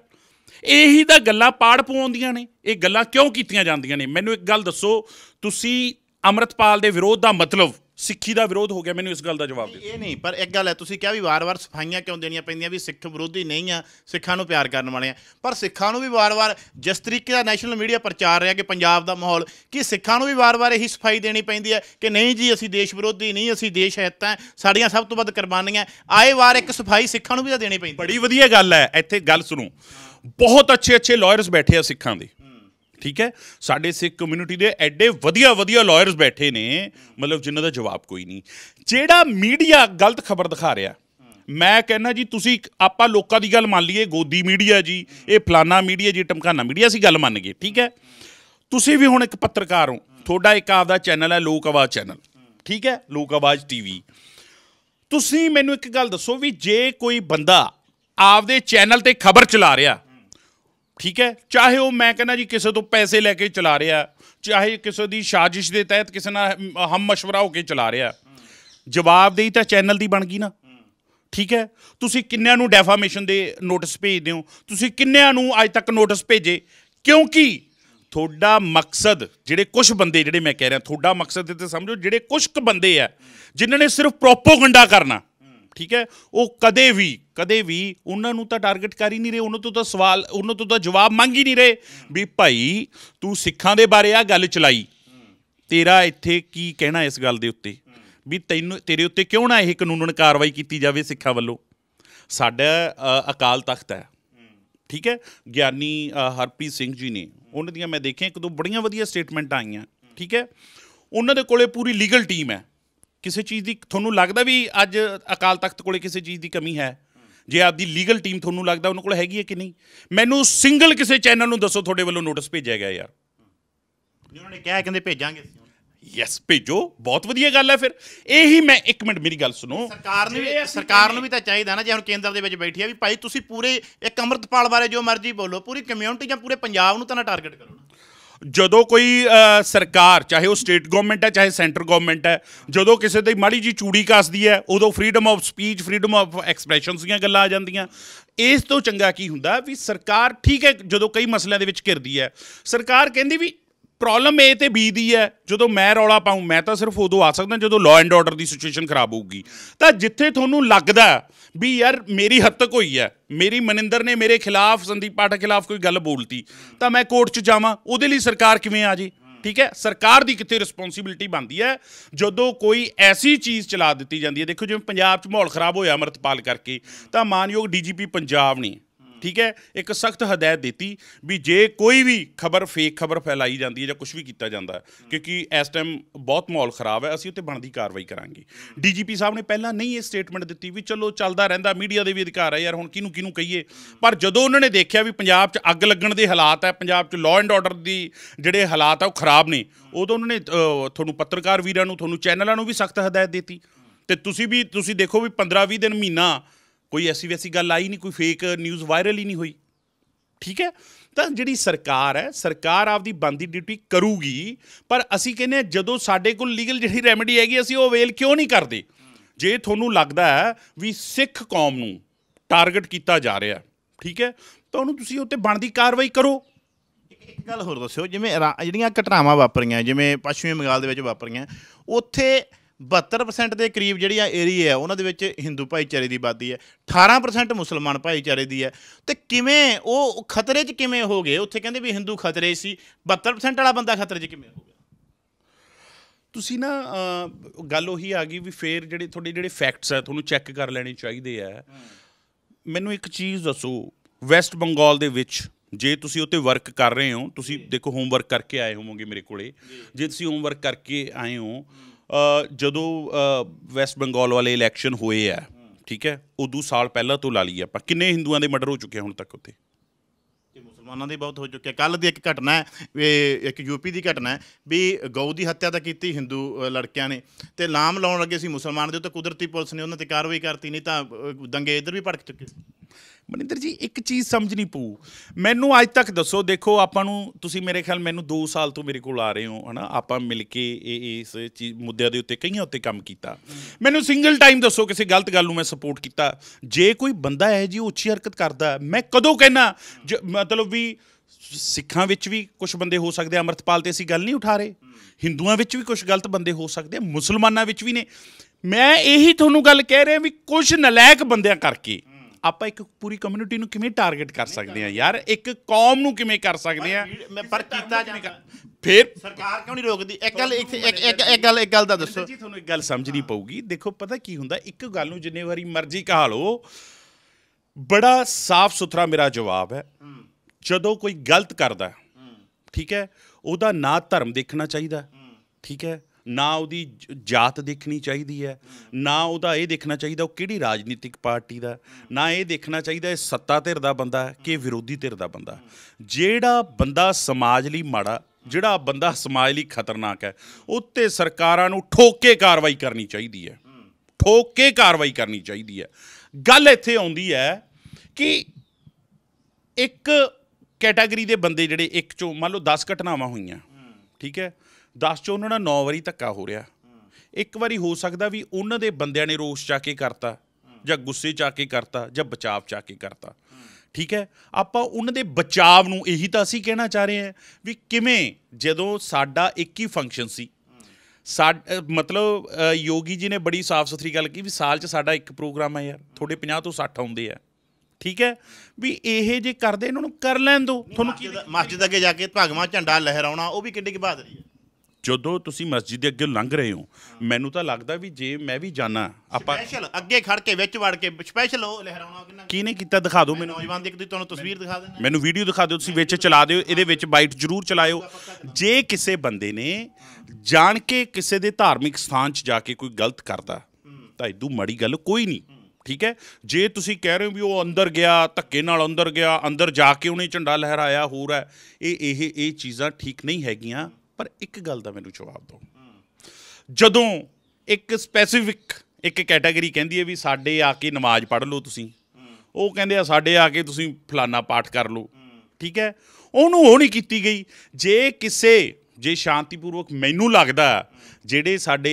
ਇਹੀ ਤਾਂ ਗੱਲਾਂ ਪਾੜ ਪਵਾਉਂਦੀਆਂ ਨੇ ਇਹ ਗੱਲਾਂ ਕਿਉਂ ਕੀਤੀਆਂ ਜਾਂਦੀਆਂ ਨੇ ਮੈਨੂੰ ਇੱਕ ਗੱਲ ਦੱਸੋ ਤੁਸੀਂ ਅਮਰਤਪਾਲ ਦੇ ਵਿਰੋਧ ਦਾ ਮਤਲਬ ਸਿੱਖੀ ਦਾ ਵਿਰੋਧ ਹੋ ਗਿਆ ਮੈਨੂੰ ਇਸ ਗੱਲ ਦਾ ਜਵਾਬ ਦਿਓ ਇਹ ਨਹੀਂ ਪਰ ਇੱਕ ਗੱਲ ਹੈ ਤੁਸੀਂ ਕਿਹਾ ਵੀ ਵਾਰ-ਵਾਰ ਸਫਾਈਆਂ ਕਿਉਂ ਦੇਣੀਆਂ ਪੈਂਦੀਆਂ ਵੀ ਸਿੱਖ ਵਿਰੋਧੀ ਨਹੀਂ ਆ ਸਿੱਖਾਂ ਨੂੰ ਪਿਆਰ ਕਰਨ ਵਾਲੇ ਆ ਪਰ ਸਿੱਖਾਂ ਨੂੰ ਵੀ ਵਾਰ-ਵਾਰ ਜਿਸ ਤਰੀਕੇ ਦਾ ਨੈਸ਼ਨਲ ਮੀਡੀਆ ਪ੍ਰਚਾਰ ਰਿਹਾ ਕਿ ਪੰਜਾਬ ਦਾ ਮਾਹੌਲ ਕਿ ਸਿੱਖਾਂ ਨੂੰ ਵੀ ਵਾਰ-ਵਾਰ ਇਹੀ ਸਫਾਈ ਦੇਣੀ ਪੈਂਦੀ ਹੈ ਕਿ ਨਹੀਂ ਜੀ ਅਸੀਂ ਦੇਸ਼ ਵਿਰੋਧੀ ਨਹੀਂ ਅਸੀਂ ਦੇਸ਼ ਹਿੱਤਾਂ ਸਾਡੀਆਂ ਸਭ ਤੋਂ ਵੱਧ ਕੁਰਬਾਨੀਆਂ ਆਏ ਵਾਰ ਇੱਕ ਸਫਾਈ ਸਿੱਖਾਂ ਨੂੰ ਵੀ ਤਾਂ ਦੇਣੀ ਪੈਂਦੀ ਬੜੀ ਵਧੀਆ ਗੱਲ ਹੈ ਇੱਥੇ ਗੱਲ ਸੁਣੋ ਬਹੁਤ ਅੱਛੇ ਅੱਛੇ ਲਾਇਰਸ ਬੈਠੇ ਆ ਸਿੱਖਾਂ ਦੇ ਠੀਕ ਹੈ ਸਾਡੇ ਸਿੱਖ ਕਮਿਊਨਿਟੀ ਦੇ ਐਡੇ ਵਧੀਆ ਵਧੀਆ ਲਾਇਰਸ ਬੈਠੇ ਨੇ ਮਤਲਬ ਜਿਨ੍ਹਾਂ ਦਾ ਜਵਾਬ ਕੋਈ ਨਹੀਂ ਜਿਹੜਾ ਮੀਡੀਆ ਗਲਤ ਖਬਰ ਦਿਖਾ ਰਿਹਾ ਮੈਂ ਕਹਿੰਦਾ ਜੀ ਤੁਸੀਂ ਆਪਾਂ ਲੋਕਾਂ ਦੀ ਗੱਲ ਮੰਨ ਲਈਏ ਗੋਦੀ ਮੀਡੀਆ ਜੀ ਇਹ ਫਲਾਨਾ ਮੀਡੀਆ ਜੀ ਟਮਕਾਨਾ ਮੀਡੀਆ ਸੀ ਗੱਲ ਮੰਨ ਗਏ ਠੀਕ ਹੈ ਤੁਸੀਂ ਵੀ ਹੁਣ ਇੱਕ ਪੱਤਰਕਾਰ ਹੋ ਤੁਹਾਡਾ ਇੱਕ ਆਪਦਾ ਚੈਨਲ ਹੈ ਲੋਕ ਆਵਾਜ਼ ਚੈਨਲ ਠੀਕ ਹੈ ਲੋਕ ਆਵਾਜ਼ ਟੀਵੀ ਤੁਸੀਂ ਮੈਨੂੰ ਇੱਕ ਗੱਲ ਦੱਸੋ ਵੀ ਜੇ ਕੋਈ ਬੰਦਾ ਆਪਦੇ ਚੈਨਲ ਤੇ ਖਬਰ ਚਲਾ ਰਿਹਾ ਠੀਕ ਹੈ ਚਾਹੇ ਉਹ ਮੈਂ ਕਹਿੰਦਾ ਜੀ ਕਿਸੇ ਤੋਂ ਪੈਸੇ ਲੈ ਕੇ ਚਲਾ ਰਿਹਾ ਚਾਹੇ ਕਿਸੇ ਦੀ ਸਾਜ਼ਿਸ਼ ਦੇ ਤਹਿਤ ਕਿਸੇ ਨਾਲ ਹਮ مشورہ ਹੋ ਕੇ ਚਲਾ ਰਿਹਾ ਜਵਾਬਦੇਹੀ ਤਾਂ ਚੈਨਲ ਦੀ ਬਣ ਗਈ ਨਾ ਠੀਕ ਹੈ ਤੁਸੀਂ ਕਿੰਨਿਆਂ ਨੂੰ ਡੈਫਾਮੇਸ਼ਨ ਦੇ ਨੋਟਿਸ ਭੇਜਦੇ ਹੋ ਤੁਸੀਂ ਕਿੰਨਿਆਂ ਨੂੰ ਅੱਜ ਤੱਕ ਨੋਟਿਸ ਭੇਜੇ ਕਿਉਂਕਿ ਤੁਹਾਡਾ ਮਕਸਦ ਜਿਹੜੇ ਕੁਝ ਬੰਦੇ ਜਿਹੜੇ ਮੈਂ ਕਹਿ ਰਿਹਾ ਤੁਹਾਡਾ ਮਕਸਦ ਤੇ ਸਮਝੋ ਜਿਹੜੇ ਕੁਝ ਕੁ ਬੰਦੇ ਆ ਜਿਨ੍ਹਾਂ ਨੇ ਸਿਰਫ ਪ੍ਰੋਪੋਗੈਂਡਾ ਕਰਨਾ ਠੀਕ ਹੈ ਉਹ ਕਦੇ ਵੀ ਕਦੇ ਵੀ ਉਹਨਾਂ ਨੂੰ ਤਾਂ ਟਾਰਗੇਟ ਕਰ ਹੀ ਨਹੀਂ ਰਹੇ ਉਹਨਾਂ ਤੋਂ ਤਾਂ ਸਵਾਲ ਉਹਨਾਂ ਤੋਂ ਤਾਂ ਜਵਾਬ ਮੰਗ ਹੀ ਨਹੀਂ ਰਹੇ ਵੀ ਭਾਈ ਤੂੰ ਸਿੱਖਾਂ ਦੇ ਬਾਰੇ ਆ ਗੱਲ ਚਲਾਈ ਤੇਰਾ ਇੱਥੇ ਕੀ ਕਹਿਣਾ ਇਸ ਗੱਲ ਦੇ ਉੱਤੇ ਵੀ ਤੈਨੂੰ ਤੇਰੇ ਉੱਤੇ ਕਿਉਂ ਨਾ ਇਹ ਕਾਨੂੰਨਨ ਕਾਰਵਾਈ ਕੀਤੀ ਜਾਵੇ ਸਿੱਖਾਂ ਵੱਲੋਂ ਸਾਡਾ ਅਕਾਲ ਤਖਤ ਹੈ ਠੀਕ ਹੈ ਗਿਆਨੀ ਹਰਪ੍ਰੀਤ ਸਿੰਘ ਜੀ ਨੇ ਉਹਨਾਂ ਦੀਆਂ ਮੈਂ ਦੇਖਿਆ ਇੱਕ ਦੋ ਬੜੀਆਂ ਵਧੀਆ ਸਟੇਟਮੈਂਟ ਆਈਆਂ ਠੀਕ ਹੈ ਉਹਨਾਂ ਦੇ ਕੋਲੇ ਪੂਰੀ ਲੀਗਲ ਟੀਮ ਹੈ ਕਿਸੇ ਚੀਜ਼ ਦੀ ਤੁਹਾਨੂੰ ਲੱਗਦਾ ਵੀ ਅੱਜ ਅਕਾਲ ਤਖਤ ਕੋਲੇ ਕਿਸੇ ਚੀਜ਼ ਦੀ ਕਮੀ ਹੈ ਜੇ ਆਪਦੀ ਲੀਗਲ ਟੀਮ ਤੁਹਾਨੂੰ ਲੱਗਦਾ ਉਹਨਾਂ ਕੋਲ ਹੈਗੀ ਹੈ ਕਿ ਨਹੀਂ ਮੈਨੂੰ ਸਿੰਗਲ ਕਿਸੇ ਚੈਨਲ ਨੂੰ ਦੱਸੋ ਤੁਹਾਡੇ ਵੱਲੋਂ ਨੋਟਿਸ ਭੇਜਿਆ ਗਿਆ ਯਾਰ ਉਹਨਾਂ ਨੇ ਕਿਹਾ ਕਹਿੰਦੇ ਭੇਜਾਂਗੇ ਯੈਸ ਭੇਜੋ ਬਹੁਤ ਵਧੀਆ ਗੱਲ ਹੈ ਫਿਰ ਇਹੀ ਮੈਂ ਇੱਕ ਮਿੰਟ ਮੇਰੀ ਗੱਲ ਸੁਣੋ ਸਰਕਾਰ ਨੂੰ ਵੀ ਸਰਕਾਰ ਨੂੰ ਵੀ ਤਾਂ ਚਾਹੀਦਾ ਨਾ ਜੇ ਹੁਣ ਕੇਂਦਰ ਦੇ ਵਿੱਚ ਬੈਠੀ ਆ ਵੀ ਭਾਈ ਤੁਸੀਂ ਪੂਰੇ ਇੱਕ ਅਮਰਤਪਾਲ ਬਾਰੇ ਜੋ ਮਰਜ਼ੀ ਬੋਲੋ ਪੂਰੀ ਕਮਿਊਨਿਟੀ ਜਾਂ ਪੂਰੇ ਪੰਜਾਬ ਨੂੰ ਤਾਂ ਨਾ ਟਾਰਗੇਟ ਕਰੋ ਨਾ ਜਦੋਂ ਕੋਈ ਸਰਕਾਰ ਚਾਹੇ ਉਹ ਸਟੇਟ ਗਵਰਨਮੈਂਟ ਹੈ ਚਾਹੇ ਸੈਂਟਰ ਗਵਰਨਮੈਂਟ ਹੈ ਜਦੋਂ ਕਿਸੇ ਦੀ ਮਾੜੀ ਜੀ ਚੂੜੀ ਕਾਸਦੀ ਹੈ ਉਦੋਂ freedom of speech freedom of expressions ਦੀਆਂ ਗੱਲਾਂ ਆ ਜਾਂਦੀਆਂ ਇਸ ਤੋਂ ਚੰਗਾ ਕੀ ਹੁੰਦਾ ਵੀ ਸਰਕਾਰ ਠੀਕ ਹੈ ਜਦੋਂ ਕਈ ਮਸਲਿਆਂ ਦੇ ਵਿੱਚ ਘਿਰਦੀ ਹੈ ਸਰਕਾਰ ਕਹਿੰਦੀ ਵੀ ਪ੍ਰੋਬਲਮ A ਤੇ B ਦੀ ਹੈ ਜਦੋਂ ਮੈਂ ਰੌਲਾ ਪਾਉਂ ਮੈਂ ਤਾਂ ਸਿਰਫ ਉਦੋਂ ਆ ਸਕਦਾ ਜਦੋਂ ਲਾਅ ਐਂਡ ਆਰਡਰ ਦੀ ਸਿਚੁਏਸ਼ਨ ਖਰਾਬ ਹੋਊਗੀ ਤਾਂ ਜਿੱਥੇ ਤੁਹਾਨੂੰ ਲੱਗਦਾ ਵੀ ਯਾਰ ਮੇਰੀ ਹੱਦ ਤੱਕ ਹੋਈ ਹੈ ਮੇਰੀ ਮਨਿੰਦਰ ਨੇ ਮੇਰੇ ਖਿਲਾਫ ਸੰਦੀਪ ਪਾਠਕ ਖਿਲਾਫ ਕੋਈ ਗੱਲ ਬੋਲਤੀ ਤਾਂ ਮੈਂ ਕੋਰਟ 'ਚ ਜਾਵਾਂ ਉਹਦੇ ਲਈ ਸਰਕਾਰ ਕਿਵੇਂ ਆ ਜੀ ਠੀਕ ਹੈ ਸਰਕਾਰ ਦੀ ਕਿੱਥੇ ਰਿਸਪੌਂਸਿਬਿਲਟੀ ਬਣਦੀ ਹੈ ਜਦੋਂ ਕੋਈ ਐਸੀ ਚੀਜ਼ ਚਲਾ ਦਿੱਤੀ ਜਾਂਦੀ ਹੈ ਦੇਖੋ ਜਿਵੇਂ ਪੰਜਾਬ 'ਚ ਮਾਹੌਲ ਖਰਾਬ ਹੋਇਆ ਅਮਰਤਪਾਲ ਕਰਕੇ ਤਾਂ ਮਾਨਯੋਗ ਡੀਜੀਪੀ ਪੰਜਾਬ ਨੇ ਠੀਕ ਹੈ ਇੱਕ ਸਖਤ ਹਦਾਇਤ ਦਿੱਤੀ ਵੀ ਜੇ ਕੋਈ ਵੀ ਖਬਰ ਫੇਕ ਖਬਰ ਫੈਲਾਈ ਜਾਂਦੀ ਹੈ ਜਾਂ ਕੁਝ ਵੀ ਕੀਤਾ ਜਾਂਦਾ ਹੈ ਕਿਉਂਕਿ ਇਸ ਟਾਈਮ ਬਹੁਤ ਮਾਹੌਲ ਖਰਾਬ ਹੈ ਅਸੀਂ ਉੱਤੇ ਬਣਦੀ ਕਾਰਵਾਈ ਕਰਾਂਗੇ ਡੀਜੀਪੀ ਸਾਹਿਬ ਨੇ ਪਹਿਲਾਂ ਨਹੀਂ ਇਹ ਸਟੇਟਮੈਂਟ ਦਿੱਤੀ ਵੀ ਚਲੋ ਚੱਲਦਾ ਰਹਿੰਦਾ ਮੀਡੀਆ ਦੇ ਵੀ ਅਧਿਕਾਰ ਹੈ ਯਾਰ ਹੁਣ ਕਿਹਨੂੰ ਕਿਹਨੂੰ ਕਹੀਏ ਪਰ ਜਦੋਂ ਉਹਨਾਂ ਨੇ ਦੇਖਿਆ ਵੀ ਪੰਜਾਬ 'ਚ ਅੱਗ ਲੱਗਣ ਦੇ ਹਾਲਾਤ ਹੈ ਪੰਜਾਬ 'ਚ ਲਾਅ ਐਂਡ ਆਰਡਰ ਦੀ ਜਿਹੜੇ ਹਾਲਾਤ ਆ ਉਹ ਖਰਾਬ ਨੇ ਉਦੋਂ ਉਹਨਾਂ ਨੇ ਤੁਹਾਨੂੰ ਪੱਤਰਕਾਰ ਵੀਰਾਂ ਨੂੰ ਤੁਹਾਨੂੰ ਚੈਨਲਾਂ ਨੂੰ ਵੀ ਸਖਤ ਹਦਾਇਤ ਦਿੱਤੀ ਤੇ ਤੁਸੀਂ ਵੀ ਤੁਸੀਂ ਦੇਖੋ ਵੀ 15 20 ਦਿਨ ਮਹੀਨਾ ਕੋਈ ਐਸੀ ਵੈਸੀ ਗੱਲ ਆਈ ਨਹੀਂ ਕੋਈ ਫੇਕ ਨਿਊਜ਼ ਵਾਇਰਲ ਹੀ ਨਹੀਂ ਹੋਈ ਠੀਕ ਹੈ ਤਾਂ ਜਿਹੜੀ ਸਰਕਾਰ ਹੈ ਸਰਕਾਰ ਆਪਦੀ ਬੰਦੀ ਡਿਊਟੀ ਕਰੂਗੀ ਪਰ ਅਸੀਂ ਕਹਿੰਦੇ ਜਦੋਂ ਸਾਡੇ ਕੋਲ ਲੀਗਲ ਜਿਹੜੀ ਰੈਮੇਡੀ ਹੈਗੀ ਅਸੀਂ ਉਹ ਵੇਲ ਕਿਉਂ ਨਹੀਂ ਕਰਦੇ ਜੇ ਤੁਹਾਨੂੰ ਲੱਗਦਾ ਹੈ ਵੀ ਸਿੱਖ ਕੌਮ ਨੂੰ ਟਾਰਗੇਟ ਕੀਤਾ ਜਾ ਰਿਹਾ ਠੀਕ ਹੈ ਤਾਂ ਉਹਨੂੰ ਤੁਸੀਂ ਉੱਤੇ ਬਣਦੀ ਕਾਰਵਾਈ ਕਰੋ ਇੱਕ ਗੱਲ ਹੋਰ ਦੱਸਿਓ ਜਿਵੇਂ ਜਿਹੜੀਆਂ ਘਟਨਾਵਾਂ ਵਾਪਰੀਆਂ ਜਿਵੇਂ ਪੱਛਮੀ ਮਗਾਲ ਦੇ ਵਿੱਚ ਵਾਪਰੀਆਂ ਉੱਥੇ 72% ਦੇ ਕਰੀਬ ਜਿਹੜੀ ਆ ਏਰੀਆ ਹੈ ਉਹਨਾਂ ਦੇ ਵਿੱਚ ਹਿੰਦੂ ਭਾਈਚਾਰੇ ਦੀ ਬਾਦੀ ਹੈ 18% ਮੁਸਲਮਾਨ ਭਾਈਚਾਰੇ ਦੀ ਹੈ ਤੇ ਕਿਵੇਂ ਉਹ ਖਤਰੇ 'ਚ ਕਿਵੇਂ ਹੋ ਗਏ ਉੱਥੇ ਕਹਿੰਦੇ ਵੀ ਹਿੰਦੂ ਖਤਰੇ ਸੀ 72% ਵਾਲਾ ਬੰਦਾ ਖਤਰੇ 'ਚ ਕਿਵੇਂ ਹੋ ਗਿਆ ਤੁਸੀਂ ਨਾ ਗੱਲ ਉਹੀ ਆ ਗਈ ਵੀ ਫੇਰ ਜਿਹੜੇ ਤੁਹਾਡੇ ਜਿਹੜੇ ਫੈਕਟਸ ਆ ਤੁਹਾਨੂੰ ਚੈੱਕ ਕਰ ਲੈਣੇ ਚਾਹੀਦੇ ਆ ਮੈਨੂੰ ਇੱਕ ਚੀਜ਼ ਦੱਸੋ ਵੈਸਟ ਬੰਗਾਲ ਦੇ ਵਿੱਚ ਜੇ ਤੁਸੀਂ ਉੱਤੇ ਵਰਕ ਕਰ ਰਹੇ ਹੋ ਤੁਸੀਂ ਦੇਖੋ ਹੋਮਵਰਕ ਕਰਕੇ ਆਏ ਹੋਵੋਗੇ ਮੇਰੇ ਕੋਲੇ ਜੇ ਤੁਸੀਂ ਹੋਮਵਰਕ ਕਰਕੇ ਆਏ ਹੋ ਜਦੋਂ ਵੈਸਟ ਬੰਗਾਲ ਵਾਲੇ ਇਲੈਕਸ਼ਨ ਹੋਏ ਆ ਠੀਕ ਹੈ ਉਦੋਂ ਸਾਲ ਪਹਿਲਾਂ ਤੋਂ ਲਾ ਲਈ ਆਪਾਂ ਕਿੰਨੇ ਹਿੰਦੂਆਂ ਦੇ ਮਰਡਰ ਹੋ ਚੁੱਕੇ ਹੁਣ ਤੱਕ ਉੱਥੇ ਉਹਨਾਂ ਦੀ ਬਹੁਤ ਹੋ ਚੁੱਕਿਆ ਕੱਲ ਦੀ ਇੱਕ ਘਟਨਾ ਹੈ ਵੀ ਇੱਕ ਯੂਪੀ ਦੀ ਘਟਨਾ ਹੈ ਵੀ ਗਊ ਦੀ ਹੱਤਿਆ ਤਾਂ ਕੀਤੀ ਹਿੰਦੂ ਲੜਕਿਆਂ ਨੇ ਤੇ ਲਾਮ ਲਾਉਣ ਲੱਗੇ ਸੀ ਮੁਸਲਮਾਨ ਦੇ ਉੱਤੇ ਕੁਦਰਤੀ ਪੁਲਿਸ ਨੇ ਉਹਨਾਂ ਤੇ ਕਾਰਵਾਈ ਕਰਤੀ ਨਹੀਂ ਤਾਂ ਦੰਗੇ ਇੱਧਰ ਵੀ ਭੜਕ ਚੁੱਕੇ ਸੀ ਮਨਿੰਦਰ ਜੀ ਇੱਕ ਚੀਜ਼ ਸਮਝ ਨਹੀਂ ਪਊ ਮੈਨੂੰ ਅੱਜ ਤੱਕ ਦੱਸੋ ਦੇਖੋ ਆਪਾਂ ਨੂੰ ਤੁਸੀਂ ਮੇਰੇ ਖਿਆਲ ਮੈਨੂੰ 2 ਸਾਲ ਤੋਂ ਮੇਰੇ ਕੋਲ ਆ ਰਹੇ ਹੋ ਹਨਾ ਆਪਾਂ ਮਿਲ ਕੇ ਇਹ ਇਸ ਚੀਜ਼ ਮੁੱਦਿਆਂ ਦੇ ਉੱਤੇ ਕਈਆਂ ਉੱਤੇ ਕੰਮ ਕੀਤਾ ਮੈਨੂੰ ਸਿੰਗਲ ਟਾਈਮ ਦੱਸੋ ਕਿਸੇ ਗਲਤ ਗੱਲ ਨੂੰ ਮੈਂ ਸਪੋਰਟ ਕੀਤਾ ਜੇ ਕੋਈ ਬੰਦਾ ਹੈ ਜੀ ਉੱਚੀ ਹਰਕਤ ਕਰਦਾ ਮੈਂ ਕਦੋਂ ਕਹਿਣਾ ਮਤਲਬ ਵੀ ਸਿੱਖਾਂ ਵਿੱਚ ਵੀ ਕੁਝ ਬੰਦੇ ਹੋ ਸਕਦੇ ਆ ਅਮਰਤਪਾਲ ਤੇ ਅਸੀਂ ਗੱਲ ਨਹੀਂ ਉਠਾ ਰਹੇ ਹਿੰਦੂਆਂ ਵਿੱਚ ਵੀ ਕੁਝ ਗਲਤ ਬੰਦੇ ਹੋ ਸਕਦੇ ਆ ਮੁਸਲਮਾਨਾਂ ਵਿੱਚ ਵੀ ਨੇ ਮੈਂ ਇਹੀ ਤੁਹਾਨੂੰ ਗੱਲ ਕਹਿ ਰਿਹਾ ਵੀ ਕੁਝ ਨਲਾਇਕ ਬੰਦਿਆਂ ਕਰਕੇ ਆਪਾਂ ਇੱਕ ਪੂਰੀ ਕਮਿਊਨਿਟੀ ਨੂੰ ਕਿਵੇਂ ਟਾਰਗੇਟ ਕਰ ਸਕਦੇ ਆ ਯਾਰ ਇੱਕ ਕੌਮ ਨੂੰ ਕਿਵੇਂ ਕਰ ਸਕਦੇ ਆ ਪਰ ਕੀਤਾ ਜਾਂਦਾ ਫਿਰ ਸਰਕਾਰ ਕਿਉਂ ਨਹੀਂ ਰੋਕਦੀ ਇੱਕ ਗੱਲ ਇੱਕ ਇੱਕ ਗੱਲ ਇੱਕ ਗੱਲ ਦਾ ਦੱਸੋ ਜੀ ਤੁਹਾਨੂੰ ਇੱਕ ਗੱਲ ਸਮਝਣੀ ਪਊਗੀ ਦੇਖੋ ਪਤਾ ਕੀ ਹੁੰਦਾ ਇੱਕ ਗੱਲ ਨੂੰ ਜਿੰਨੇ ਵਾਰੀ ਮਰਜ਼ੀ ਕਹਾ ਲਓ ਬੜਾ ਸਾਫ਼ ਸੁਥਰਾ ਮੇਰਾ ਜਵਾਬ ਹੈ ਜਦੋਂ ਕੋਈ ਗਲਤ ਕਰਦਾ ਠੀਕ ਹੈ ਉਹਦਾ ਨਾ ਧਰਮ ਦੇਖਣਾ ਚਾਹੀਦਾ ਠੀਕ ਹੈ ਨਾ ਉਹਦੀ ਜਾਤ ਦੇਖਣੀ ਚਾਹੀਦੀ ਹੈ ਨਾ ਉਹਦਾ ਇਹ ਦੇਖਣਾ ਚਾਹੀਦਾ ਉਹ ਕਿਹੜੀ ਰਾਜਨੀਤਿਕ ਪਾਰਟੀ ਦਾ ਨਾ ਇਹ ਦੇਖਣਾ ਚਾਹੀਦਾ ਇਹ ਸੱਤਾ ਧਿਰ ਦਾ ਬੰਦਾ ਕਿ ਵਿਰੋਧੀ ਧਿਰ ਦਾ ਬੰਦਾ ਜਿਹੜਾ ਬੰਦਾ ਸਮਾਜ ਲਈ ਮਾੜਾ ਜਿਹੜਾ ਬੰਦਾ ਸਮਾਜ ਲਈ ਖਤਰਨਾਕ ਹੈ ਉੱਤੇ ਸਰਕਾਰਾਂ ਨੂੰ ਠੋਕੇ ਕਾਰਵਾਈ ਕਰਨੀ ਚਾਹੀਦੀ ਹੈ ਠੋਕੇ ਕਾਰਵਾਈ ਕਰਨੀ ਚਾਹੀਦੀ ਹੈ ਗੱਲ ਇੱਥੇ ਆਉਂਦੀ ਹੈ ਕਿ ਇੱਕ ਕੈਟਾਗਰੀ ਦੇ ਬੰਦੇ ਜਿਹੜੇ ਇੱਕ ਚੋਂ ਮੰਨ ਲਓ 10 ਘਟਨਾਵਾਂ ਹੋਈਆਂ ਠੀਕ ਹੈ 10 ਚੋਂ ਉਹਨਾਂ ਦਾ 9 ਵਾਰੀ ਧੱਕਾ ਹੋ ਰਿਹਾ ਇੱਕ ਵਾਰੀ ਹੋ ਸਕਦਾ ਵੀ ਉਹਨਾਂ ਦੇ ਬੰਦਿਆਂ ਨੇ ਰੋਸ ਚਾ ਕੇ ਕਰਤਾ ਜਾਂ ਗੁੱਸੇ ਚਾ ਕੇ ਕਰਤਾ ਜਾਂ ਬਚਾਵ ਚਾ ਕੇ ਕਰਤਾ ਠੀਕ ਹੈ ਆਪਾਂ ਉਹਨਾਂ ਦੇ ਬਚਾਵ ਨੂੰ ਇਹੀ ਤਾਂ ਅਸੀਂ ਕਹਿਣਾ ਚਾ ਰਹੇ ਹਾਂ ਵੀ ਕਿਵੇਂ ਜਦੋਂ ਸਾਡਾ ਇੱਕ ਹੀ ਫੰਕਸ਼ਨ ਸੀ ਮਤਲਬ ਯੋਗੀ ਜੀ ਨੇ ਬੜੀ ਸਾਫ਼ ਸੁਥਰੀ ਗੱਲ ਕੀਤੀ ਵੀ ਸਾਲ 'ਚ ਸਾਡਾ ਇੱਕ ਪ੍ਰੋਗਰਾਮ ਹੈ ਯਾਰ ਥੋੜੇ 50 ਤੋਂ 60 ਆਉਂਦੇ ਆ ਠੀਕ ਹੈ ਵੀ ਇਹ ਜੇ ਕਰਦੇ ਇਹਨਾਂ ਨੂੰ ਕਰ ਲੈਣ ਦੋ ਤੁਹਾਨੂੰ ਕੀ ਮਸਜਿਦ ਅੱਗੇ ਜਾ ਕੇ ਭਗਵਾ ਝੰਡਾ ਲਹਿਰਾਉਣਾ ਉਹ ਵੀ ਕਿੰਨੀ ਕਿ ਬਹਾਦਰੀ ਹੈ ਜਦੋਂ ਤੁਸੀਂ ਮਸਜਿਦ ਦੇ ਅੱਗੇ ਲੰਘ ਰਹੇ ਹੋ ਮੈਨੂੰ ਤਾਂ ਲੱਗਦਾ ਵੀ ਜੇ ਮੈਂ ਵੀ ਜਾਣਾ ਆਪਾਂ ਸਪੈਸ਼ਲ ਅੱਗੇ ਖੜ ਕੇ ਵਿੱਚ ਵੜ ਕੇ ਸਪੈਸ਼ਲ ਉਹ ਲਹਿਰਾਉਣਾ ਕਿੰਨਾ ਨੇ ਕੀਤਾ ਦਿਖਾ ਦਿਓ ਮੈਨੂੰ ਨੌਜਵਾਨ ਦੀ ਇੱਕ ਦੀ ਤੁਹਾਨੂੰ ਤਸਵੀਰ ਦਿਖਾ ਦੇਣਾ ਮੈਨੂੰ ਵੀਡੀਓ ਦਿਖਾ ਦਿਓ ਤੁਸੀਂ ਵਿੱਚ ਚਲਾ ਦਿਓ ਇਹਦੇ ਵਿੱਚ ਬਾਈਟ ਜ਼ਰੂਰ ਚਲਾਇਓ ਜੇ ਕਿਸੇ ਬੰਦੇ ਨੇ ਜਾਣ ਕੇ ਕਿਸੇ ਦੇ ਧਾਰਮਿਕ ਸਥਾਨ 'ਚ ਜਾ ਕੇ ਕੋਈ ਗਲਤ ਕਰਦਾ ਤਾਂ ਇਦੋਂ ਮੜੀ ਗੱਲ ਕੋਈ ਨਹੀਂ ਠੀਕ ਹੈ ਜੇ ਤੁਸੀਂ ਕਹਿ ਰਹੇ ਹੋ ਵੀ ਉਹ ਅੰਦਰ ਗਿਆ ਧੱਕੇ ਨਾਲ ਅੰਦਰ ਗਿਆ ਅੰਦਰ ਜਾ ਕੇ ਉਹਨੇ ਝੰਡਾ ਲਹਿਰਾਇਆ ਹੋਰ ਹੈ ਇਹ ਇਹ ਇਹ ਚੀਜ਼ਾਂ ਠੀਕ ਨਹੀਂ ਹੈਗੀਆਂ ਪਰ ਇੱਕ ਗੱਲ ਦਾ ਮੈਨੂੰ ਜਵਾਬ ਦਿਓ ਜਦੋਂ ਇੱਕ ਸਪੈਸੀਫਿਕ ਇੱਕ ਕੈਟਾਗਰੀ ਕਹਿੰਦੀ ਹੈ ਵੀ ਸਾਡੇ ਆ ਕੇ ਨਮਾਜ਼ ਪੜ੍ਹ ਲਓ ਤੁਸੀਂ ਉਹ ਕਹਿੰਦੇ ਆ ਸਾਡੇ ਆ ਕੇ ਤੁਸੀਂ ਫਲਾਨਾ ਪਾਠ ਕਰ ਲਓ ਠੀਕ ਹੈ ਉਹਨੂੰ ਉਹ ਨਹੀਂ ਕੀਤੀ ਗਈ ਜੇ ਕਿਸੇ ਜੇ ਸ਼ਾਂਤੀਪੂਰਵਕ ਮੈਨੂੰ ਲੱਗਦਾ ਜਿਹੜੇ ਸਾਡੇ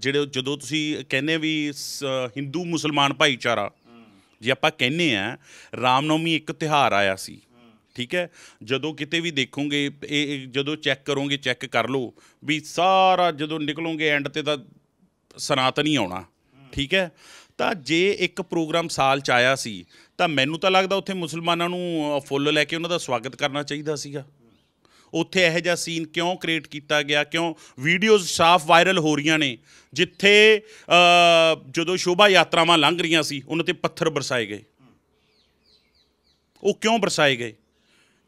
ਜਿਹੜੇ ਜਦੋਂ ਤੁਸੀਂ ਕਹਿੰਦੇ ਵੀ ਹਿੰਦੂ ਮੁਸਲਮਾਨ ਭਾਈਚਾਰਾ ਜੇ ਆਪਾਂ ਕਹਿੰਦੇ ਆ ਰਾਮਨੌਮੀ ਇੱਕ ਤਿਹਾਰ ਆਇਆ ਸੀ ਠੀਕ ਹੈ ਜਦੋਂ ਕਿਤੇ ਵੀ ਦੇਖੋਗੇ ਇਹ ਜਦੋਂ ਚੈੱਕ ਕਰੋਗੇ ਚੈੱਕ ਕਰ ਲਓ ਵੀ ਸਾਰਾ ਜਦੋਂ ਨਿਕਲੋਗੇ ਐਂਡ ਤੇ ਤਾਂ ਸਨਾਤਨੀ ਆਉਣਾ ਠੀਕ ਹੈ ਤਾਂ ਜੇ ਇੱਕ ਪ੍ਰੋਗਰਾਮ ਸਾਲ ਚ ਆਇਆ ਸੀ ਤਾਂ ਮੈਨੂੰ ਤਾਂ ਲੱਗਦਾ ਉੱਥੇ ਮੁਸਲਮਾਨਾਂ ਨੂੰ ਫੁੱਲ ਲੈ ਕੇ ਉਹਨਾਂ ਦਾ ਸਵਾਗਤ ਕਰਨਾ ਚਾਹੀਦਾ ਸੀਗਾ ਉੱਥੇ ਇਹੋ ਜਿਹਾ ਸੀਨ ਕਿਉਂ ਕ੍ਰੀਏਟ ਕੀਤਾ ਗਿਆ ਕਿਉਂ ਵੀਡੀਓਜ਼ ਸਾਫ਼ ਵਾਇਰਲ ਹੋ ਰਹੀਆਂ ਨੇ ਜਿੱਥੇ ਜਦੋਂ ਸ਼ੋਭਾ ਯਾਤਰਾਵਾਂ ਲੰਘ ਰਹੀਆਂ ਸੀ ਉਹਨਾਂ ਤੇ ਪੱਥਰ ਬਰਸਾਏ ਗਏ ਉਹ ਕਿਉਂ ਬਰਸਾਏ ਗਏ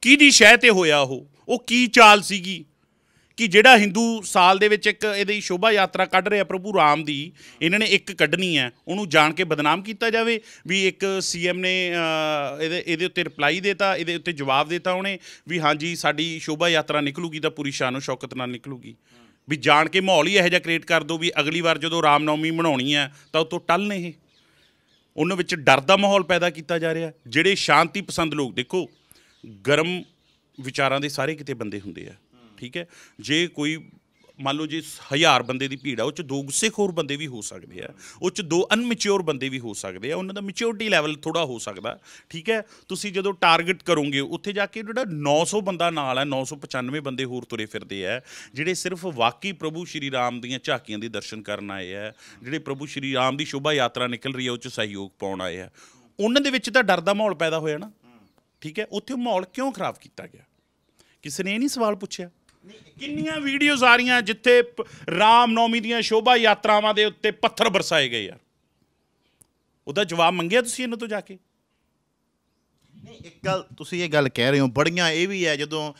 ਕੀ ਦੀ ਸ਼ਹਿ ਤੇ ਹੋਇਆ ਉਹ ਉਹ ਕੀ ਚਾਲ ਸੀਗੀ ਕਿ ਜਿਹੜਾ ਹਿੰਦੂ ਸਾਲ ਦੇ ਵਿੱਚ ਇੱਕ ਇਹਦੀ ਸ਼ੋਭਾ ਯਾਤਰਾ ਕੱਢ ਰਿਹਾ ਪ੍ਰਭੂ ਰਾਮ ਦੀ ਇਹਨਾਂ ਨੇ ਇੱਕ ਕੱਢਣੀ ਹੈ ਉਹਨੂੰ ਜਾਣ ਕੇ ਬਦਨਾਮ ਕੀਤਾ ਜਾਵੇ ਵੀ ਇੱਕ ਸੀਐਮ ਨੇ ਇਹਦੇ ਇਹਦੇ ਉੱਤੇ ਰਿਪਲਾਈ ਦਿੱਤਾ ਇਹਦੇ ਉੱਤੇ ਜਵਾਬ ਦਿੱਤਾ ਉਹਨੇ ਵੀ ਹਾਂਜੀ ਸਾਡੀ ਸ਼ੋਭਾ ਯਾਤਰਾ ਨਿਕਲੂਗੀ ਤਾਂ ਪੂਰੀ ਸ਼ਾਨੋ ਸ਼ੌਕਤ ਨਾਲ ਨਿਕਲੂਗੀ ਵੀ ਜਾਣ ਕੇ ਮਾਹੌਲ ਹੀ ਇਹੋ ਜਿਹਾ ਕ੍ਰੀਏਟ ਕਰ ਦੋ ਵੀ ਅਗਲੀ ਵਾਰ ਜਦੋਂ ਰਾਮ ਨੌਮੀ ਮਨਾਉਣੀ ਹੈ ਤਾਂ ਉਤੋਂ ਟੱਲ ਨਹੀਂ ਇਹ ਉਹਨਾਂ ਵਿੱਚ ਡਰ ਦਾ ਮਾਹੌਲ ਪੈਦਾ ਕੀਤਾ ਜਾ ਰਿਹਾ ਜਿਹੜੇ ਸ਼ਾਂਤੀ ਪਸੰਦ ਲੋਕ ਦੇਖੋ ਗਰਮ ਵਿਚਾਰਾਂ ਦੇ ਸਾਰੇ ਕਿਤੇ ਬੰਦੇ ਹੁੰਦੇ ਆ ਠੀਕ ਹੈ ਜੇ ਕੋਈ ਮੰਨ ਲਓ ਜੇ 1000 ਬੰਦੇ ਦੀ ਭੀੜ ਆ ਉਹ ਚ ਦੋ ਗੁੱਸੇਖੋਰ ਬੰਦੇ ਵੀ ਹੋ ਸਕਦੇ ਆ ਉਹ ਚ ਦੋ ਅਨਮੈਚਿਓਰ ਬੰਦੇ ਵੀ ਹੋ ਸਕਦੇ ਆ ਉਹਨਾਂ ਦਾ ਮੈਚਿਓਰਿਟੀ ਲੈਵਲ ਥੋੜਾ ਹੋ ਸਕਦਾ ਠੀਕ ਹੈ ਤੁਸੀਂ ਜਦੋਂ ਟਾਰਗੇਟ ਕਰੋਗੇ ਉੱਥੇ ਜਾ ਕੇ ਜਿਹੜਾ 900 ਬੰਦਾ ਨਾਲ ਹੈ 995 ਬੰਦੇ ਹੋਰ ਤੁਰੇ ਫਿਰਦੇ ਆ ਜਿਹੜੇ ਸਿਰਫ ਵਾਕੀ ਪ੍ਰਭੂ ਸ਼੍ਰੀ ਰਾਮ ਦੀਆਂ ਝਾਕੀਆਂ ਦੇ ਦਰਸ਼ਨ ਕਰਨ ਆਏ ਆ ਜਿਹੜੇ ਪ੍ਰਭੂ ਸ਼੍ਰੀ ਰਾਮ ਦੀ ਸ਼ੋਭਾ ਯਾਤਰਾ ਨਿਕਲ ਰਹੀ ਹੈ ਉਹ ਚ ਸਹਿਯੋਗ ਪਾਉਣ ਆਏ ਆ ਉਹਨਾਂ ਦੇ ਵਿੱਚ ਤਾਂ ਡਰ ਦਾ ਮਾਹੌਲ ਪੈਦਾ ਹੋਇਆ ਨਾ ਠੀਕ ਹੈ ਉੱਥੇ ਮਾਹੌਲ ਕਿਉਂ ਖਰਾਬ ਕੀਤਾ ਗਿਆ ਕਿਸੇ ਨੇ ਇਹ ਨਹੀਂ ਸਵਾਲ ਪੁੱਛਿਆ ਕਿੰਨੀਆਂ ਵੀਡੀਓਜ਼ ਆ ਰਹੀਆਂ ਜਿੱਥੇ ਰਾਮ ਨੌਮੀ ਦੀਆਂ ਸ਼ੋਭਾ ਯਾਤਰਾਵਾਂ ਦੇ ਉੱਤੇ ਪੱਥਰ ਬਰਸਾਏ ਗਏ ਯਾਰ ਉਹਦਾ ਜਵਾਬ ਮੰਗਿਆ ਤੁਸੀਂ ਇਹਨਾਂ ਤੋਂ ਜਾ ਕੇ ਨਹੀਂ ਇੱਕ ਗੱਲ ਤੁਸੀਂ ਇਹ ਗੱਲ ਕਹਿ ਰਹੇ ਹੋ ਬੜੀਆਂ ਇਹ ਵੀ ਹੈ ਜਦੋਂ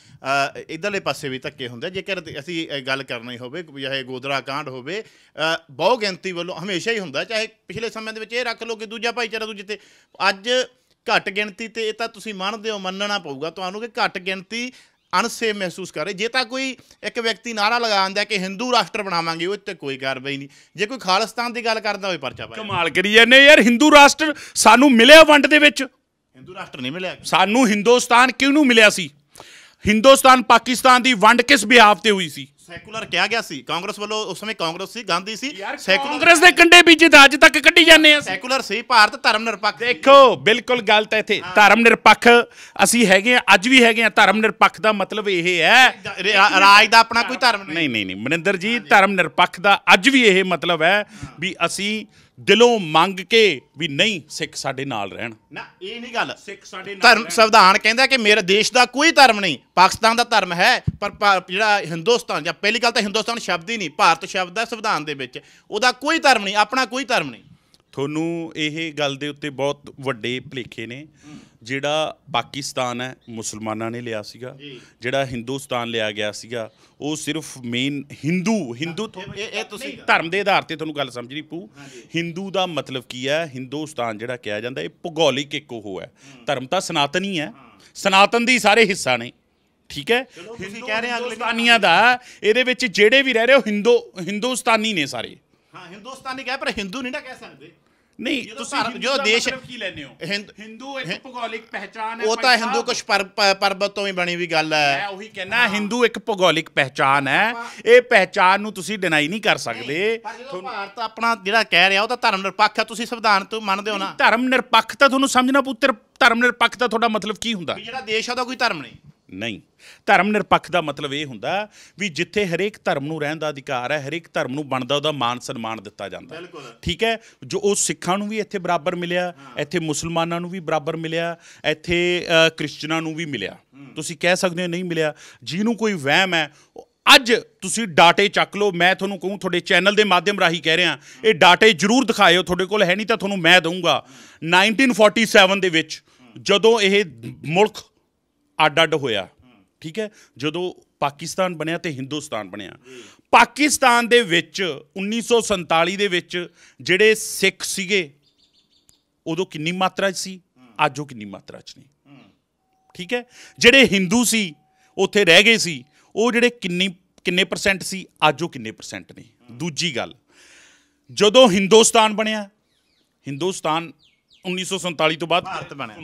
ਇਧਰਲੇ ਪਾਸੇ ਵੀ ਧੱਕੇ ਹੁੰਦੇ ਜੇਕਰ ਅਸੀਂ ਗੱਲ ਕਰਨੀ ਹੋਵੇ ਚਾਹੇ ਗੋਦਰਾ ਕਾਂਡ ਹੋਵੇ ਬਹੁ ਗਿਣਤੀ ਵੱਲੋਂ ਹਮੇਸ਼ਾ ਹੀ ਹੁੰਦਾ ਚਾਹੇ ਪਿਛਲੇ ਸਮੇਂ ਦੇ ਵਿੱਚ ਇਹ ਰੱਖ ਲਓ ਕਿ ਦੂਜਾ ਭਾਈਚਾਰਾ ਦੂਜੇ ਤੇ ਅੱਜ ਘੱਟ ਗਿਣਤੀ ਤੇ ਇਹ ਤਾਂ ਤੁਸੀਂ ਮੰਨਦੇ ਹੋ ਮੰਨਣਾ ਪਊਗਾ ਤੁਹਾਨੂੰ ਕਿ ਘੱਟ ਗਿਣਤੀ ਅਨਸੇਫ ਮਹਿਸੂਸ ਕਰ ਰਹੇ ਜੇ ਤਾਂ ਕੋਈ ਇੱਕ ਵਿਅਕਤੀ ਨਾਰਾ ਲਗਾ ਆਂਦਾ ਕਿ ਹਿੰਦੂ ਰਾਸ਼ਟਰ ਬਣਾਵਾਂਗੇ ਉਹ ਤੇ ਕੋਈ ਕਾਰਵਾਈ ਨਹੀਂ ਜੇ ਕੋਈ ਖਾਲਿਸਤਾਨ ਦੀ ਗੱਲ ਕਰਦਾ ਹੋਵੇ ਪਰਚਾ ਪਾਇਆ ਕਮਾਲ ਕਰੀ ਜਾਂਦੇ ਯਾਰ ਹਿੰਦੂ ਰਾਸ਼ਟਰ ਸਾਨੂੰ ਮਿਲਿਆ ਵੰਡ ਦੇ ਵਿੱਚ ਹਿੰਦੂ ਰਾਸ਼ਟਰ ਨਹੀਂ ਮਿਲਿਆ ਸਾਨੂੰ ਹਿੰਦੁਸਤਾਨ ਕਿਉਂ ਨੂੰ ਮਿਲਿਆ ਸੀ ਹਿੰਦੁਸਤਾਨ ਪਾਕਿਸਤਾਨ ਦੀ ਵੰਡ ਕਿਸ ਬਿਹਾਵ ਤੇ ਹੋਈ ਸੀ ਸੈਕੂਲਰ ਕਿਹਾ ਗਿਆ ਸੀ ਕਾਂਗਰਸ ਵੱਲੋਂ ਉਸ ਸਮੇਂ ਕਾਂਗਰਸ ਸੀ ਗਾਂਧੀ ਸੀ ਸੈਕੂਲਰ ਕਾਂਗਰਸ ਦੇ ਕੰਡੇ ਬੀਜੇ ਤਾਂ ਅੱਜ ਤੱਕ ਕੱਢੀ ਜਾਂਦੇ ਆ ਸੈਕੂਲਰ ਸੀ ਭਾਰਤ ਧਰਮ ਨਿਰਪੱਖ ਦੇਖੋ ਬਿਲਕੁਲ ਗਲਤ ਹੈ ਇੱਥੇ ਧਰਮ ਨਿਰਪੱਖ ਅਸੀਂ ਹੈਗੇ ਆ ਅੱਜ ਵੀ ਹੈਗੇ ਆ ਧਰਮ ਨਿਰਪੱਖ ਦਾ ਮਤਲਬ ਇਹ ਹੈ ਰਾਜ ਦਾ ਆਪਣਾ ਕੋਈ ਧਰਮ ਨਹੀਂ ਨਹੀਂ ਨਹੀਂ ਮਨਿੰਦਰ ਜੀ ਧਰਮ ਨਿਰਪੱਖ ਦਾ ਅੱਜ ਵੀ ਇਹ ਮਤਲਬ ਹੈ ਵੀ ਅਸੀਂ ਦਿਲੋਂ ਮੰਗ ਕੇ ਵੀ ਨਹੀਂ ਸਿੱਖ ਸਾਡੇ ਨਾਲ ਰਹਿਣ ਨਾ ਇਹ ਨਹੀਂ ਗੱਲ ਸਿੱਖ ਸਾਡੇ ਨਾਲ ਧਰਮ ਸੰਵਿਧਾਨ ਕਹਿੰਦਾ ਕਿ ਮੇਰੇ ਦੇਸ਼ ਦਾ ਕੋਈ ਧਰਮ ਨਹੀਂ ਪਾਕਿਸਤਾਨ ਦਾ ਧਰਮ ਹੈ ਪਰ ਜਿਹੜਾ ਹਿੰਦੁਸਤਾਨ ਜਾਂ ਪਹਿਲੀ ਗੱਲ ਤਾਂ ਹਿੰਦੁਸਤਾਨ ਸ਼ਬਦ ਹੀ ਨਹੀਂ ਭਾਰਤ ਸ਼ਬਦ ਹੈ ਸੰਵਿਧਾਨ ਦੇ ਵਿੱਚ ਉਹਦਾ ਕੋਈ ਧਰਮ ਨਹੀਂ ਆਪਣਾ ਕੋਈ ਧਰਮ ਨਹੀਂ ਤੁਹਾਨੂੰ ਇਹ ਗੱਲ ਦੇ ਉੱਤੇ ਬਹੁਤ ਵੱਡੇ ਭਲੇਖੇ ਨੇ ਜਿਹੜਾ ਪਾਕਿਸਤਾਨ ਹੈ ਮੁਸਲਮਾਨਾਂ ਨੇ ਲਿਆ ਸੀਗਾ ਜਿਹੜਾ ਹਿੰਦੁਸਤਾਨ ਲਿਆ ਗਿਆ ਸੀਗਾ ਉਹ ਸਿਰਫ ਮੇਨ Hindu Hindu ਇਹ ਤੁਸੀਂ ਧਰਮ ਦੇ ਆਧਾਰ ਤੇ ਤੁਹਾਨੂੰ ਗੱਲ ਸਮਝਣੀ ਪਊ Hindu ਦਾ ਮਤਲਬ ਕੀ ਹੈ ਹਿੰਦੁਸਤਾਨ ਜਿਹੜਾ ਕਿਹਾ ਜਾਂਦਾ ਇਹ ਭੂਗੋਲਿਕ ਇੱਕ ਉਹ ਹੈ ਧਰਮ ਤਾਂ ਸਨਾਤਨੀ ਹੈ ਸਨਾਤਨ ਦੀ ਸਾਰੇ ਹਿੱਸਾ ਨੇ ਠੀਕ ਹੈ ਤੁਸੀਂ ਕਹਿ ਰਹੇ ਹਿੰਦੁਸਤਾਨੀਆਂ ਦਾ ਇਹਦੇ ਵਿੱਚ ਜਿਹੜੇ ਵੀ ਰਹਿ ਰਹੇ ਹੋ ਹਿੰਦੂ ਹਿੰਦੁਸਤਾਨੀ ਨੇ ਸਾਰੇ ਹਾਂ ਹਿੰਦੁਸਤਾਨੀ ਕਹੇ ਪਰ ਹਿੰਦੂ ਨਹੀਂ ਨਾ ਕਹਿ ਸਕਦੇ ਨਹੀਂ ਤੁਸੀਂ ਜੋ ਦੇਸ਼ ਕੀ ਲੈਨੇ ਹੋ ਹਿੰਦੂ ਇੱਕ ਭੂਗੋਲਿਕ ਪਹਿਚਾਨ ਹੈ ਉਹ ਤਾਂ ਹਿੰਦੂ ਕੁਛ ਪਰਬਤ ਤੋਂ ਹੀ ਬਣੀ ਵੀ ਗੱਲ ਹੈ ਮੈਂ ਉਹੀ ਕਹਿੰਦਾ ਹਿੰਦੂ ਇੱਕ ਭੂਗੋਲਿਕ ਪਹਿਚਾਨ ਹੈ ਇਹ ਪਹਿਚਾਨ ਨੂੰ ਤੁਸੀਂ ਡਿਨਾਈ ਨਹੀਂ ਕਰ ਸਕਦੇ ਭਾਰਤ ਆਪਣਾ ਜਿਹੜਾ ਕਹਿ ਰਿਹਾ ਉਹ ਤਾਂ ਧਰਮ ਨਿਰਪੱਖ ਹੈ ਤੁਸੀਂ ਸੰਵਿਧਾਨ ਤੋਂ ਮੰਨਦੇ ਹੋ ਨਾ ਧਰਮ ਨਿਰਪੱਖ ਤਾਂ ਤੁਹਾਨੂੰ ਸਮਝਣਾ ਪੁੱਤਰ ਧਰਮ ਨਿਰਪੱਖ ਦਾ ਤੁਹਾਡਾ ਮਤਲਬ ਕੀ ਹੁੰਦਾ ਜਿਹੜਾ ਦੇਸ਼ ਆ ਉਹਦਾ ਕੋਈ ਧਰਮ ਨਹੀਂ ਨਹੀਂ ਧਰਮ ਨਿਰਪੱਖ ਦਾ ਮਤਲਬ ਇਹ ਹੁੰਦਾ ਵੀ ਜਿੱਥੇ ਹਰੇਕ ਧਰਮ ਨੂੰ ਰਹਿਣ ਦਾ ਅਧਿਕਾਰ ਹੈ ਹਰੇਕ ਧਰਮ ਨੂੰ ਬਣਦਾ ਉਹਦਾ ਮਾਨ ਸਨਮਾਨ ਦਿੱਤਾ ਜਾਂਦਾ ਠੀਕ ਹੈ ਜੋ ਉਹ ਸਿੱਖਾਂ ਨੂੰ ਵੀ ਇੱਥੇ ਬਰਾਬਰ ਮਿਲਿਆ ਇੱਥੇ ਮੁਸਲਮਾਨਾਂ ਨੂੰ ਵੀ ਬਰਾਬਰ ਮਿਲਿਆ ਇੱਥੇ ਕ੍ਰਿਸਚੀਅਨਾਂ ਨੂੰ ਵੀ ਮਿਲਿਆ ਤੁਸੀਂ ਕਹਿ ਸਕਦੇ ਹੋ ਨਹੀਂ ਮਿਲਿਆ ਜਿਹਨੂੰ ਕੋਈ ਵਹਿਮ ਹੈ ਅੱਜ ਤੁਸੀਂ ਡਾਟੇ ਚੱਕ ਲਓ ਮੈਂ ਤੁਹਾਨੂੰ ਕਹੂੰ ਤੁਹਾਡੇ ਚੈਨਲ ਦੇ ਮਾਧਿਅਮ ਰਾਹੀਂ ਕਹਿ ਰਿਹਾ ਇਹ ਡਾਟੇ ਜ਼ਰੂਰ ਦਿਖਾਇਓ ਤੁਹਾਡੇ ਕੋਲ ਹੈ ਨਹੀਂ ਤਾਂ ਤੁਹਾਨੂੰ ਮੈਂ ਦਊਂਗਾ 1947 ਦੇ ਵਿੱਚ ਜਦੋਂ ਇਹ ਮੁਲਕ ਅੱਡ-ਅੱਡ ਹੋਇਆ ਠੀਕ ਹੈ ਜਦੋਂ ਪਾਕਿਸਤਾਨ ਬਣਿਆ ਤੇ ਹਿੰਦੁਸਤਾਨ ਬਣਿਆ ਪਾਕਿਸਤਾਨ ਦੇ ਵਿੱਚ 1947 ਦੇ ਵਿੱਚ ਜਿਹੜੇ ਸਿੱਖ ਸੀਗੇ ਉਦੋਂ ਕਿੰਨੀ ਮਾਤਰਾ 'ਚ ਸੀ ਅੱਜ ਉਹ ਕਿੰਨੀ ਮਾਤਰਾ 'ਚ ਨਹੀਂ ਠੀਕ ਹੈ ਜਿਹੜੇ ਹਿੰਦੂ ਸੀ ਉੱਥੇ ਰਹਿ ਗਏ ਸੀ ਉਹ ਜਿਹੜੇ ਕਿੰਨੀ ਕਿੰਨੇ ਪਰਸੈਂਟ ਸੀ ਅੱਜ ਉਹ ਕਿੰਨੇ ਪਰਸੈਂਟ ਨੇ ਦੂਜੀ ਗੱਲ ਜਦੋਂ ਹਿੰਦੁਸਤਾਨ ਬਣਿਆ ਹਿੰਦੁਸਤਾਨ 1947 ਤੋਂ ਬਾਅਦ ਭਾਰਤ ਬਣਿਆ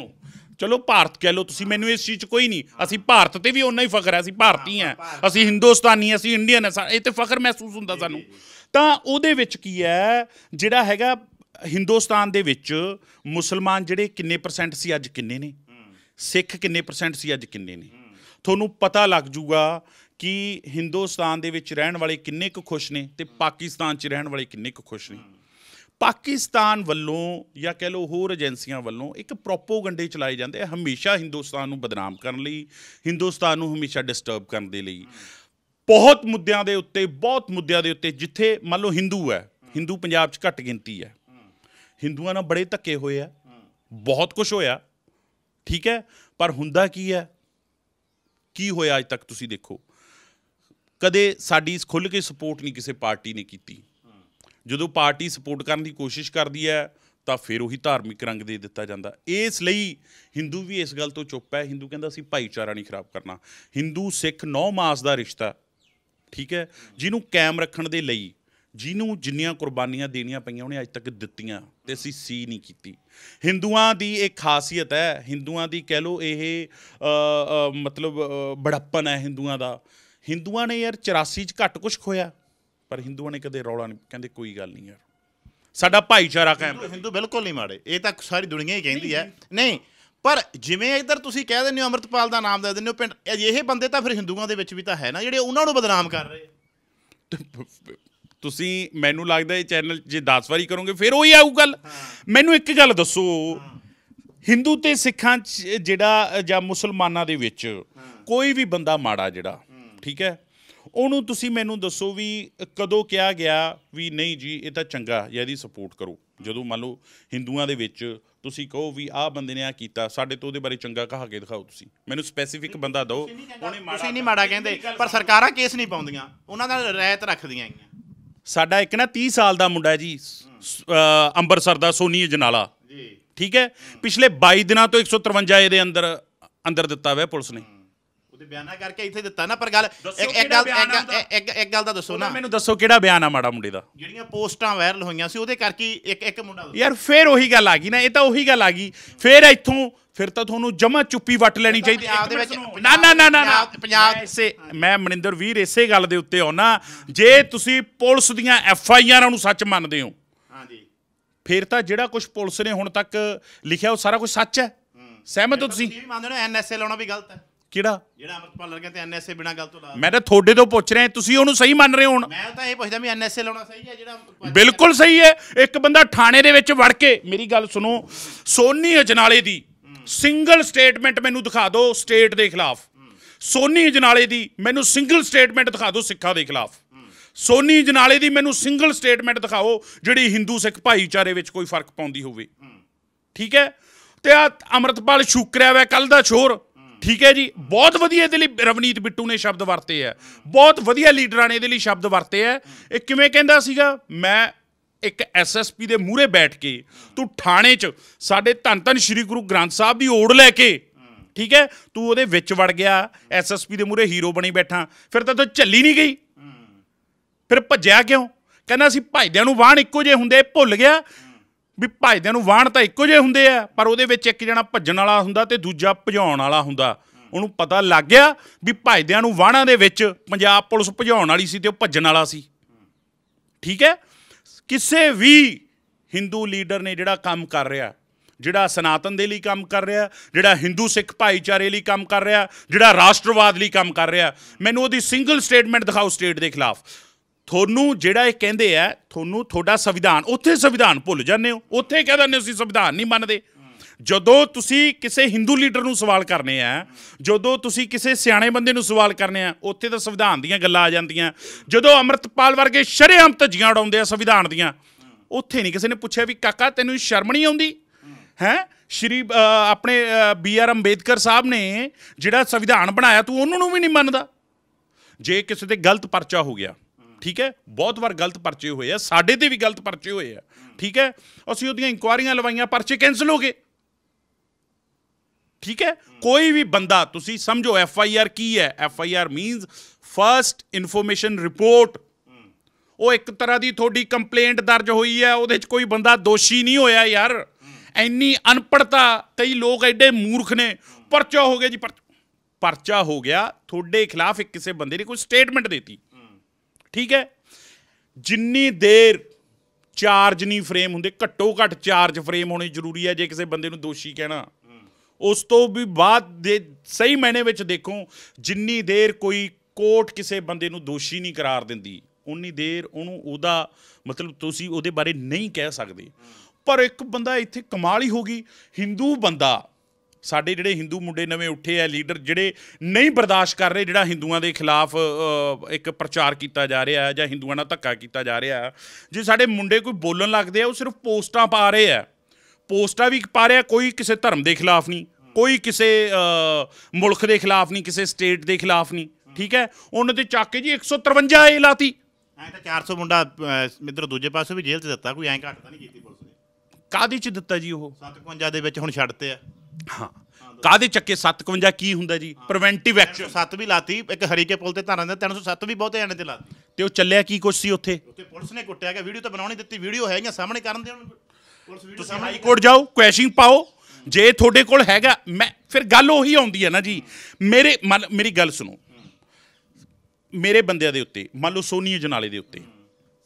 ਚਲੋ ਭਾਰਤ ਕਹਿ ਲਓ ਤੁਸੀਂ ਮੈਨੂੰ ਇਸ ਚੀਜ਼ 'ਚ ਕੋਈ ਨਹੀਂ ਅਸੀਂ ਭਾਰਤ ਤੇ ਵੀ ਉਨਾ ਹੀ ਫਖਰ ਹੈ ਅਸੀਂ ਭਾਰਤੀ ਹਾਂ ਅਸੀਂ ਹਿੰਦੁਸਤਾਨੀ ਅਸੀਂ ਇੰਡੀਅਨ ਹਾਂ ਇਹ ਤੇ ਫਖਰ ਮਹਿਸੂਸ ਹੁੰਦਾ ਸਾਨੂੰ ਤਾਂ ਉਹਦੇ ਵਿੱਚ ਕੀ ਹੈ ਜਿਹੜਾ ਹੈਗਾ ਹਿੰਦੁਸਤਾਨ ਦੇ ਵਿੱਚ ਮੁਸਲਮਾਨ ਜਿਹੜੇ ਕਿੰਨੇ ਪਰਸੈਂਟ ਸੀ ਅੱਜ ਕਿੰਨੇ ਨੇ ਸਿੱਖ ਕਿੰਨੇ ਪਰਸੈਂਟ ਸੀ ਅੱਜ ਕਿੰਨੇ ਨੇ ਤੁਹਾਨੂੰ ਪਤਾ ਲੱਗ ਜੂਗਾ ਕਿ ਹਿੰਦੁਸਤਾਨ ਦੇ ਵਿੱਚ ਰਹਿਣ ਵਾਲੇ ਕਿੰਨੇ ਕੁ ਖੁਸ਼ ਨੇ ਤੇ ਪਾਕਿਸਤਾਨ 'ਚ ਰਹਿਣ ਵਾਲੇ ਕਿੰਨੇ ਕੁ ਖੁਸ਼ ਨੇ ਪਾਕਿਸਤਾਨ ਵੱਲੋਂ ਜਾਂ ਕਹਿ ਲਓ ਹੋਰ ਏਜੰਸੀਆਂ ਵੱਲੋਂ ਇੱਕ ਪ੍ਰੋਪੋਗੰਡੇ ਚਲਾਏ ਜਾਂਦੇ ਆ ਹਮੇਸ਼ਾ ਹਿੰਦੁਸਤਾਨ ਨੂੰ ਬਦਨਾਮ ਕਰਨ ਲਈ ਹਿੰਦੁਸਤਾਨ ਨੂੰ ਹਮੇਸ਼ਾ ਡਿਸਟਰਬ ਕਰਨ ਦੇ ਲਈ ਬਹੁਤ ਮੁੱਦਿਆਂ ਦੇ ਉੱਤੇ ਬਹੁਤ ਮੁੱਦਿਆਂ ਦੇ ਉੱਤੇ ਜਿੱਥੇ ਮੰਨ ਲਓ Hindu ਹੈ Hindu ਪੰਜਾਬ 'ਚ ਘੱਟ ਗਿਣਤੀ ਹੈ ਹਿੰਦੂਆਂ ਨਾਲ ਬੜੇ ਧੱਕੇ ਹੋਏ ਆ ਬਹੁਤ ਕੁਝ ਹੋਇਆ ਠੀਕ ਹੈ ਪਰ ਹੁੰਦਾ ਕੀ ਹੈ ਕੀ ਹੋਇਆ ਅਜ ਤੱਕ ਤੁਸੀਂ ਦੇਖੋ ਕਦੇ ਸਾਡੀ ਖੁੱਲ੍ਹ ਕੇ ਸਪੋਰਟ ਨਹੀਂ ਕਿਸੇ ਪਾਰਟੀ ਨੇ ਕੀਤੀ ਜਦੋਂ ਪਾਰਟੀ ਸਪੋਰਟ ਕਰਨ ਦੀ ਕੋਸ਼ਿਸ਼ ਕਰਦੀ ਹੈ ਤਾਂ ਫਿਰ ਉਹੀ ਧਾਰਮਿਕ ਰੰਗ ਦੇ ਦਿੱਤਾ ਜਾਂਦਾ ਇਸ ਲਈ Hindu ਵੀ ਇਸ ਗੱਲ ਤੋਂ ਚੁੱਪ ਹੈ Hindu ਕਹਿੰਦਾ ਸੀ ਭਾਈਚਾਰਾ ਨਹੀਂ ਖਰਾਬ ਕਰਨਾ Hindu ਸਿੱਖ ਨੌ ਮਾਸ ਦਾ ਰਿਸ਼ਤਾ ਠੀਕ ਹੈ ਜਿਹਨੂੰ ਕਾਇਮ ਰੱਖਣ ਦੇ ਲਈ ਜਿਹਨੂੰ ਜਿੰਨੀਆਂ ਕੁਰਬਾਨੀਆਂ ਦੇਣੀਆਂ ਪਈਆਂ ਉਹਨੇ ਅੱਜ ਤੱਕ ਦਿੱਤੀਆਂ ਤੇ ਅਸੀਂ ਸੀ ਨਹੀਂ ਕੀਤੀ ਹਿੰਦੂਆਂ ਦੀ ਇਹ ਖਾਸੀਅਤ ਹੈ ਹਿੰਦੂਆਂ ਦੀ ਕਹਿ ਲੋ ਇਹ ਮਤਲਬ ਬੜਪਨ ਹੈ ਹਿੰਦੂਆਂ ਦਾ ਹਿੰਦੂਆਂ ਨੇ ਯਾਰ 84 ਚ ਘੱਟ ਕੁਝ ਖੋਇਆ ਪਰ ਹਿੰਦੂਆਂ ਨੇ ਕਦੇ ਰੌਲਾ ਨਹੀਂ ਕਹਿੰਦੇ ਕੋਈ ਗੱਲ ਨਹੀਂ ਯਾਰ ਸਾਡਾ ਭਾਈਚਾਰਾ ਕਾਇਮ ਹਿੰਦੂ ਬਿਲਕੁਲ ਨਹੀਂ ਮਾੜੇ ਇਹ ਤਾਂ ਸਾਰੀ ਦੁਨੀਆ ਹੀ ਕਹਿੰਦੀ ਹੈ ਨਹੀਂ ਪਰ ਜਿਵੇਂ ਇਧਰ ਤੁਸੀਂ ਕਹਿ ਦਿੰਦੇ ਹੋ ਅਮਰਤਪਾਲ ਦਾ ਨਾਮ ਦੇ ਦਿੰਦੇ ਹੋ ਪਿੰਡ ਅਜਿਹੇ ਬੰਦੇ ਤਾਂ ਫਿਰ ਹਿੰਦੂਆਂ ਦੇ ਵਿੱਚ ਵੀ ਤਾਂ ਹੈ ਨਾ ਜਿਹੜੇ ਉਹਨਾਂ ਨੂੰ ਬਦਨਾਮ ਕਰ ਰਹੇ ਤੁਸੀਂ ਮੈਨੂੰ ਲੱਗਦਾ ਇਹ ਚੈਨਲ ਜੇ 10 ਵਾਰੀ ਕਰੋਗੇ ਫਿਰ ਉਹੀ ਆਊ ਗੱਲ ਮੈਨੂੰ ਇੱਕ ਗੱਲ ਦੱਸੋ ਹਿੰਦੂ ਤੇ ਸਿੱਖਾਂ ਜਿਹੜਾ ਜਾਂ ਮੁਸਲਮਾਨਾਂ ਦੇ ਵਿੱਚ ਕੋਈ ਵੀ ਬੰਦਾ ਮਾੜਾ ਜਿਹੜਾ ਠੀਕ ਹੈ ਉਹਨੂੰ ਤੁਸੀਂ ਮੈਨੂੰ ਦੱਸੋ ਵੀ ਕਦੋਂ ਕਿਹਾ ਗਿਆ ਵੀ ਨਹੀਂ ਜੀ ਇਹ ਤਾਂ ਚੰਗਾ ਜਾਂ ਇਹਦੀ ਸਪੋਰਟ ਕਰੋ ਜਦੋਂ ਮੰਨ ਲਓ ਹਿੰਦੂਆਂ ਦੇ ਵਿੱਚ ਤੁਸੀਂ ਕਹੋ ਵੀ ਆਹ ਬੰਦੇ ਨੇ ਆ ਕੀਤਾ ਸਾਡੇ ਤੋਂ ਉਹਦੇ ਬਾਰੇ ਚੰਗਾ ਕਹਾ ਕੇ ਦਿਖਾਓ ਤੁਸੀਂ ਮੈਨੂੰ ਸਪੈਸੀਫਿਕ ਬੰਦਾ ਦਿਓ ਉਹਨੇ ਤੁਸੀਂ ਨਹੀਂ ਮਾੜਾ ਕਹਿੰਦੇ ਪਰ ਸਰਕਾਰਾਂ ਕੇਸ ਨਹੀਂ ਪਾਉਂਦੀਆਂ ਉਹਨਾਂ ਨਾਲ ਰਾਇਤ ਰੱਖਦੀਆਂ ਆਈਆਂ ਸਾਡਾ ਇੱਕ ਨਾ 30 ਸਾਲ ਦਾ ਮੁੰਡਾ ਜੀ ਅੰਬਰਸਰ ਦਾ ਸੋਨੀ ਜਨਾਲਾ ਜੀ ਠੀਕ ਹੈ ਪਿਛਲੇ 22 ਦਿਨਾਂ ਤੋਂ 153 ਇਹਦੇ ਅੰਦਰ ਅੰਦਰ ਦਿੱਤਾ ਹੋਇਆ ਪੁਲਿਸ ਨੇ ਤੇ ਬਿਆਨਾ ਕਰਕੇ ਇੱਥੇ ਦਿੱਤਾ ਨਾ ਪਰ ਗੱਲ ਇੱਕ ਇੱਕ ਗੱਲ ਇੱਕ ਇੱਕ ਗੱਲ ਦਾ ਦੱਸੋ ਨਾ ਮੈਨੂੰ ਦੱਸੋ ਕਿਹੜਾ ਬਿਆਨ ਆ ਮਾੜਾ ਮੁੰਡੇ ਦਾ ਜਿਹੜੀਆਂ ਪੋਸਟਾਂ ਵਾਇਰਲ ਹੋਈਆਂ ਸੀ ਉਹਦੇ ਕਰਕੇ ਇੱਕ ਇੱਕ ਮੁੰਡਾ ਯਾਰ ਫੇਰ ਉਹੀ ਗੱਲ ਆ ਗਈ ਨਾ ਇਹ ਤਾਂ ਉਹੀ ਗੱਲ ਆ ਗਈ ਫੇਰ ਇੱਥੋਂ ਫਿਰ ਤਾਂ ਤੁਹਾਨੂੰ ਜਮਾ ਚੁੱਪੀ ਵੱਟ ਲੈਣੀ ਚਾਹੀਦੀ ਆਪ ਦੇ ਵਿੱਚ ਨਾ ਨਾ ਨਾ ਨਾ ਪੰਜਾਬ ਇਸੇ ਮੈਂ ਮਨਿੰਦਰ ਵੀਰ ਇਸੇ ਗੱਲ ਦੇ ਉੱਤੇ ਆਉਣਾ ਜੇ ਤੁਸੀਂ ਪੁਲਿਸ ਦੀਆਂ ਐਫ ਆਈ ਆਰਾਂ ਨੂੰ ਸੱਚ ਮੰਨਦੇ ਹੋ ਹਾਂਜੀ ਫਿਰ ਤਾਂ ਜਿਹੜਾ ਕੁਝ ਪੁਲਿਸ ਨੇ ਹੁਣ ਤੱਕ ਲਿਖਿਆ ਉਹ ਸਾਰਾ ਕੁਝ ਸੱਚ ਹੈ ਸਹਿਮਤ ਹੋ ਤੁਸੀਂ ਮੰਨਦੇ ਹੋ ਐਨਐਸਏ ਲਾਉਣਾ ਵੀ ਗਲਤ ਹੈ ਕਿਹੜਾ ਜਿਹੜਾ ਅਮਰਪਾਲ ਲੜਕਾ ਤੇ ਐਨਐਸਏ ਬਿਨਾਂ ਗੱਲ ਤੋਂ ਲਾ ਮੈਂ ਤਾਂ ਤੁਹਾਡੇ ਤੋਂ ਪੁੱਛ ਰਿਹਾ ਤੁਸੀਂ ਉਹਨੂੰ ਸਹੀ ਮੰਨ ਰਹੇ ਹੋ ਹੁਣ ਮੈਂ ਤਾਂ ਇਹ ਪੁੱਛਦਾ ਵੀ ਐਨਐਸਏ ਲਾਉਣਾ ਸਹੀ ਹੈ ਜਿਹੜਾ ਬਿਲਕੁਲ ਸਹੀ ਹੈ ਇੱਕ ਬੰਦਾ ਥਾਣੇ ਦੇ ਵਿੱਚ ਵੜ ਕੇ ਮੇਰੀ ਗੱਲ ਸੁਣੋ ਸੋਨੀ ਅਜਨਾਲੇ ਦੀ ਸਿੰਗਲ ਸਟੇਟਮੈਂਟ ਮੈਨੂੰ ਦਿਖਾ ਦਿਓ ਸਟੇਟ ਦੇ ਖਿਲਾਫ ਸੋਨੀ ਅਜਨਾਲੇ ਦੀ ਮੈਨੂੰ ਸਿੰਗਲ ਸਟੇਟਮੈਂਟ ਦਿਖਾ ਦਿਓ ਸਿੱਖਾਂ ਦੇ ਖਿਲਾਫ ਸੋਨੀ ਜਨਾਲੇ ਦੀ ਮੈਨੂੰ ਸਿੰਗਲ ਸਟੇਟਮੈਂਟ ਦਿਖਾਓ ਜਿਹੜੀ ਹਿੰਦੂ ਸਿੱਖ ਭਾਈਚਾਰੇ ਵਿੱਚ ਕੋਈ ਫਰਕ ਪਾਉਂਦੀ ਹੋਵੇ ਠੀਕ ਹੈ ਤੇ ਆ ਅਮਰਤਪਾਲ ਸ਼ੁਕਰਿਆ ਵਾ ਕੱਲ ਦਾ ਸ਼ੋਰ ਠੀਕ ਹੈ ਜੀ ਬਹੁਤ ਵਧੀਆ ਇਹਦੇ ਲਈ ਰਵਨੀਤ ਬਿੱਟੂ ਨੇ ਸ਼ਬਦ ਵਰਤੇ ਆ ਬਹੁਤ ਵਧੀਆ ਲੀਡਰਾਂ ਨੇ ਇਹਦੇ ਲਈ ਸ਼ਬਦ ਵਰਤੇ ਆ ਇਹ ਕਿਵੇਂ ਕਹਿੰਦਾ ਸੀਗਾ ਮੈਂ ਇੱਕ ਐਸਐਸਪੀ ਦੇ ਮੂਹਰੇ ਬੈਠ ਕੇ ਤੂੰ ਥਾਣੇ 'ਚ ਸਾਡੇ ਧੰਨ ਧੰਨ ਸ੍ਰੀ ਗੁਰੂ ਗ੍ਰੰਥ ਸਾਹਿਬ ਦੀ ਓੜ ਲੈ ਕੇ ਠੀਕ ਹੈ ਤੂੰ ਉਹਦੇ ਵਿੱਚ ਵੜ ਗਿਆ ਐਸਐਸਪੀ ਦੇ ਮੂਹਰੇ ਹੀਰੋ ਬਣੀ ਬੈਠਾ ਫਿਰ ਤਾਂ ਤੂੰ ਝੱਲੀ ਨਹੀਂ ਗਈ ਫਿਰ ਭੱਜਿਆ ਕਿਉਂ ਕਹਿੰਦਾ ਸੀ ਭਾਈਦਿਆਂ ਨੂੰ ਵਾਹਣ ਇੱਕੋ ਜੇ ਹੁੰਦੇ ਭੁੱਲ ਗਿਆ ਵੀ ਭਜਦਿਆਂ ਨੂੰ ਵਾਹਣ ਤਾਂ ਇੱਕੋ ਜਿਹੇ ਹੁੰਦੇ ਆ ਪਰ ਉਹਦੇ ਵਿੱਚ ਇੱਕ ਜਣਾ ਭੱਜਣ ਵਾਲਾ ਹੁੰਦਾ ਤੇ ਦੂਜਾ ਭਜਾਉਣ ਵਾਲਾ ਹੁੰਦਾ ਉਹਨੂੰ ਪਤਾ ਲੱਗ ਗਿਆ ਵੀ ਭਜਦਿਆਂ ਨੂੰ ਵਾਹਣਾਂ ਦੇ ਵਿੱਚ ਪੰਜਾਬ ਪੁਲਿਸ ਭਜਾਉਣ ਵਾਲੀ ਸੀ ਤੇ ਉਹ ਭੱਜਣ ਵਾਲਾ ਸੀ ਠੀਕ ਹੈ ਕਿਸੇ ਵੀ Hindu ਲੀਡਰ ਨੇ ਜਿਹੜਾ ਕੰਮ ਕਰ ਰਿਹਾ ਜਿਹੜਾ ਸਨਾਤਨ ਦੇ ਲਈ ਕੰਮ ਕਰ ਰਿਹਾ ਜਿਹੜਾ ਹਿੰਦੂ ਸਿੱਖ ਭਾਈਚਾਰੇ ਲਈ ਕੰਮ ਕਰ ਰਿਹਾ ਜਿਹੜਾ ਰਾਸ਼ਟਰਵਾਦ ਲਈ ਕੰਮ ਕਰ ਰਿਹਾ ਮੈਨੂੰ ਉਹਦੀ ਸਿੰਗਲ ਸਟੇਟਮੈਂਟ ਦਿਖਾਓ ਸਟੇਟ ਦੇ ਖਿਲਾਫ ਤੁਹਾਨੂੰ ਜਿਹੜਾ ਇਹ ਕਹਿੰਦੇ ਆ ਤੁਹਾਨੂੰ ਤੁਹਾਡਾ ਸੰਵਿਧਾਨ ਉੱਥੇ ਸੰਵਿਧਾਨ ਭੁੱਲ ਜਾਂਦੇ ਹੋ ਉੱਥੇ ਕਹਿ ਦਿੰਦੇ ਅਸੀਂ ਸੰਵਿਧਾਨ ਨਹੀਂ ਮੰਨਦੇ ਜਦੋਂ ਤੁਸੀਂ ਕਿਸੇ ਹਿੰਦੂ ਲੀਡਰ ਨੂੰ ਸਵਾਲ ਕਰਨੇ ਆ ਜਦੋਂ ਤੁਸੀਂ ਕਿਸੇ ਸਿਆਣੇ ਬੰਦੇ ਨੂੰ ਸਵਾਲ ਕਰਨੇ ਆ ਉੱਥੇ ਤਾਂ ਸੰਵਿਧਾਨ ਦੀਆਂ ਗੱਲਾਂ ਆ ਜਾਂਦੀਆਂ ਜਦੋਂ ਅਮਰਤਪਾਲ ਵਰਗੇ ਸ਼ਰੇਆਮ ਜੀਆਂ ਉਡਾਉਂਦੇ ਆ ਸੰਵਿਧਾਨ ਦੀਆਂ ਉੱਥੇ ਨਹੀਂ ਕਿਸੇ ਨੇ ਪੁੱਛਿਆ ਵੀ ਕਾਕਾ ਤੈਨੂੰ ਸ਼ਰਮ ਨਹੀਂ ਆਉਂਦੀ ਹੈ ਸ਼੍ਰੀ ਆਪਣੇ ਬੀ ਆਰ ਅੰਬੇਦਕਰ ਸਾਹਿਬ ਨੇ ਜਿਹੜਾ ਸੰਵਿਧਾਨ ਬਣਾਇਆ ਤੂੰ ਉਹਨੂੰ ਵੀ ਨਹੀਂ ਮੰਨਦਾ ਜੇ ਕਿਸੇ ਤੇ ਗਲਤ ਪਰਚਾ ਹੋ ਗਿਆ ਠੀਕ ਹੈ ਬਹੁਤ ਵਾਰ ਗਲਤ ਪਰਚੇ ਹੋਏ ਆ ਸਾਡੇ ਤੇ ਵੀ ਗਲਤ ਪਰਚੇ ਹੋਏ ਆ ਠੀਕ ਹੈ ਅਸੀਂ ਉਹਦੀਆਂ ਇਨਕੁਆਰੀਆਂ ਲਵਾਈਆਂ ਪਰਚੇ ਕੈਨਸਲ ਹੋ ਗਏ ਠੀਕ ਹੈ ਕੋਈ ਵੀ ਬੰਦਾ ਤੁਸੀਂ ਸਮਝੋ ਐਫ ਆਈ ਆਰ ਕੀ ਹੈ F I R means first information report ਉਹ ਇੱਕ ਤਰ੍ਹਾਂ ਦੀ ਤੁਹਾਡੀ ਕੰਪਲੇਂਟ ਦਰਜ ਹੋਈ ਹੈ ਉਹਦੇ ਵਿੱਚ ਕੋਈ ਬੰਦਾ ਦੋਸ਼ੀ ਨਹੀਂ ਹੋਇਆ ਯਾਰ ਇੰਨੀ ਅਨਪੜਤਾ ਕਈ ਲੋਕ ਐਡੇ ਮੂਰਖ ਨੇ ਪਰਚਾ ਹੋ ਗਿਆ ਜੀ ਪਰਚਾ ਹੋ ਗਿਆ ਤੁਹਾਡੇ ਖਿਲਾਫ ਇੱਕ ਕਿਸੇ ਬੰਦੇ ਨੇ ਕੋਈ ਸਟੇਟਮੈਂਟ ਦਿੱਤੀ ਠੀਕ ਹੈ ਜਿੰਨੀ ਦੇਰ ਚਾਰਜ ਨਹੀਂ ਫਰੇਮ ਹੁੰਦੇ ਘੱਟੋ ਘੱਟ ਚਾਰਜ ਫਰੇਮ ਹੋਣੀ ਜ਼ਰੂਰੀ ਹੈ ਜੇ ਕਿਸੇ ਬੰਦੇ ਨੂੰ ਦੋਸ਼ੀ ਕਹਿਣਾ ਉਸ ਤੋਂ ਵੀ ਬਾਅਦ ਦੇ ਸਹੀ ਮਾਇਨੇ ਵਿੱਚ ਦੇਖੋ ਜਿੰਨੀ ਦੇਰ ਕੋਈ ਕੋਰਟ ਕਿਸੇ ਬੰਦੇ ਨੂੰ ਦੋਸ਼ੀ ਨਹੀਂ ਕਰਾਰ ਦਿੰਦੀ ਉਨੀ ਦੇਰ ਉਹਨੂੰ ਉਹਦਾ ਮਤਲਬ ਤੁਸੀਂ ਉਹਦੇ ਬਾਰੇ ਨਹੀਂ ਕਹਿ ਸਕਦੇ ਪਰ ਇੱਕ ਬੰਦਾ ਇੱਥੇ ਕਮਾਲ ਹੀ ਹੋ ਗਈ ਹਿੰਦੂ ਬੰਦਾ ਸਾਡੇ ਜਿਹੜੇ ਹਿੰਦੂ ਮੁੰਡੇ ਨਵੇਂ ਉੱਠੇ ਆ ਲੀਡਰ ਜਿਹੜੇ ਨਹੀਂ ਬਰਦਾਸ਼ਤ ਕਰ ਰਹੇ ਜਿਹੜਾ ਹਿੰਦੂਆਂ ਦੇ ਖਿਲਾਫ ਇੱਕ ਪ੍ਰਚਾਰ ਕੀਤਾ ਜਾ ਰਿਹਾ ਹੈ ਜਾਂ ਹਿੰਦੂਆਂ ਨਾਲ ਧੱਕਾ ਕੀਤਾ ਜਾ ਰਿਹਾ ਹੈ ਜੇ ਸਾਡੇ ਮੁੰਡੇ ਕੋਈ ਬੋਲਣ ਲੱਗਦੇ ਆ ਉਹ ਸਿਰਫ ਪੋਸਟਾਂ ਪਾ ਰਹੇ ਆ ਪੋਸਟਾਂ ਵੀ ਪਾ ਰਿਹਾ ਕੋਈ ਕਿਸੇ ਧਰਮ ਦੇ ਖਿਲਾਫ ਨਹੀਂ ਕੋਈ ਕਿਸੇ ਮੁਲਕ ਦੇ ਖਿਲਾਫ ਨਹੀਂ ਕਿਸੇ ਸਟੇਟ ਦੇ ਖਿਲਾਫ ਨਹੀਂ ਠੀਕ ਹੈ ਉਹਨਾਂ ਤੇ ਚੱਕ ਕੇ ਜੀ 153 ਏ ਲਾਤੀ ਐ ਤਾਂ 400 ਮੁੰਡਾ ਮਿੱਤਰ ਦੂਜੇ ਪਾਸੇ ਵੀ ਜੇਲ੍ਹ 'ਚ ਦਿੱਤਾ ਕੋਈ ਐਂ ਘੱਟ ਤਾਂ ਨਹੀਂ ਕੀਤੀ ਪੁਲਿਸ ਨੇ ਕਾਦੀ 'ਚ ਦਿੱਤਾ ਜੀ ਉਹ 57 ਦੇ ਵਿੱਚ ਹੁਣ ਛੱਡਤੇ ਆ ਹਾਂ ਕਾਦੇ ਚੱਕੇ 751 ਕੀ ਹੁੰਦਾ ਜੀ ਪ੍ਰੀਵੈਂਟਿਵ ਐਕਸ਼ਨ 7 ਵੀ ਲਾਤੀ ਇੱਕ ਹਰੀਕੇ ਪੁਲ ਤੇ ਧਾਰਾ ਦੇ 307 ਵੀ ਬਹੁਤੇ ਐਣੇ ਤੇ ਲਾਤੀ ਤੇ ਉਹ ਚੱਲਿਆ ਕੀ ਕੁਛ ਸੀ ਉੱਥੇ ਉੱਥੇ ਪੁਲਿਸ ਨੇ ਕੁੱਟਿਆ ਗਿਆ ਵੀਡੀਓ ਤਾਂ ਬਣਾਉਣੀ ਦਿੱਤੀ ਵੀਡੀਓ ਜਾਂ ਸਾਹਮਣੇ ਕਰਨ ਦੇ ਪੁਲਿਸ ਵੀਡੀਓ ਤੁਸੀਂ ਹਾਈ ਕੋਰਟ ਜਾਓ ਕੁਐਸ਼ਨ ਪਾਓ ਜੇ ਤੁਹਾਡੇ ਕੋਲ ਹੈਗਾ ਮੈਂ ਫਿਰ ਗੱਲ ਉਹੀ ਆਉਂਦੀ ਹੈ ਨਾ ਜੀ ਮੇਰੇ ਮਨ ਮੇਰੀ ਗੱਲ ਸੁਣੋ ਮੇਰੇ ਬੰਦਿਆਂ ਦੇ ਉੱਤੇ ਮੰਨ ਲਓ ਸੋਨੀ ਜਨਾਲੇ ਦੇ ਉੱਤੇ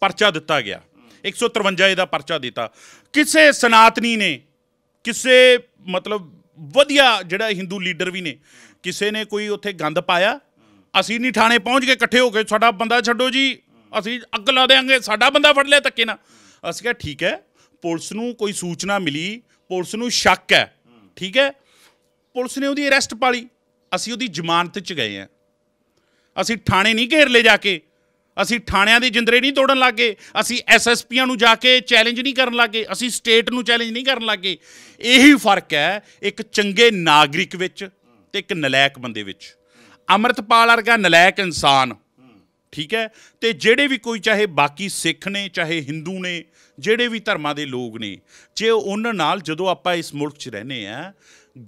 ਪਰਚਾ ਦਿੱਤਾ ਗਿਆ 153 ਇਹਦਾ ਪਰਚਾ ਦਿੱਤਾ ਕਿਸੇ ਸਨਾਤਨੀ ਨੇ ਕਿਸੇ ਮਤਲਬ ਵਧੀਆ ਜਿਹੜਾ ਹਿੰਦੂ ਲੀਡਰ ਵੀ ਨੇ ਕਿਸੇ ਨੇ ਕੋਈ ਉੱਥੇ ਗੰਦ ਪਾਇਆ ਅਸੀਂ ਨਹੀਂ ਥਾਣੇ ਪਹੁੰਚ ਕੇ ਇਕੱਠੇ ਹੋ ਕੇ ਸਾਡਾ ਬੰਦਾ ਛੱਡੋ ਜੀ ਅਸੀਂ ਅੱਗ ਲਾ ਦੇਾਂਗੇ ਸਾਡਾ ਬੰਦਾ ਫੜ ਲਿਆ ਤੱਕੇ ਨਾ ਅਸੀਂ ਕਿਹਾ ਠੀਕ ਹੈ ਪੁਲਿਸ ਨੂੰ ਕੋਈ ਸੂਚਨਾ ਮਿਲੀ ਪੁਲਿਸ ਨੂੰ ਸ਼ੱਕ ਹੈ ਠੀਕ ਹੈ ਪੁਲਿਸ ਨੇ ਉਹਦੀ ਅਰੈਸਟ ਪਾਲੀ ਅਸੀਂ ਉਹਦੀ ਜ਼ਮਾਨਤ 'ਚ ਗਏ ਆ ਅਸੀਂ ਥਾਣੇ ਨਹੀਂ ਘੇਰ ਲੈ ਜਾ ਕੇ ਅਸੀਂ ਥਾਣਿਆਂ ਦੀ ਜਿੰਦਰੇ ਨਹੀਂ ਤੋੜਨ ਲੱਗੇ ਅਸੀਂ ਐਸਐਸਪੀਆਂ ਨੂੰ ਜਾ ਕੇ ਚੈਲੰਜ ਨਹੀਂ ਕਰਨ ਲੱਗੇ ਅਸੀਂ ਸਟੇਟ ਨੂੰ ਚੈਲੰਜ ਨਹੀਂ ਕਰਨ ਲੱਗੇ ਇਹੀ ਫਰਕ ਹੈ ਇੱਕ ਚੰਗੇ ਨਾਗਰਿਕ ਵਿੱਚ ਤੇ ਇੱਕ ਨਲਾਇਕ ਬੰਦੇ ਵਿੱਚ ਅਮਰਤਪਾਲ ਵਰਗਾ ਨਲਾਇਕ ਇਨਸਾਨ ਠੀਕ ਹੈ ਤੇ ਜਿਹੜੇ ਵੀ ਕੋਈ ਚਾਹੇ ਬਾਕੀ ਸਿੱਖ ਨੇ ਚਾਹੇ ਹਿੰਦੂ ਨੇ ਜਿਹੜੇ ਵੀ ਧਰਮਾਂ ਦੇ ਲੋਕ ਨੇ ਜੇ ਉਹਨਾਂ ਨਾਲ ਜਦੋਂ ਆਪਾਂ ਇਸ ਮੁਲਕ 'ਚ ਰਹਿੰਦੇ ਆ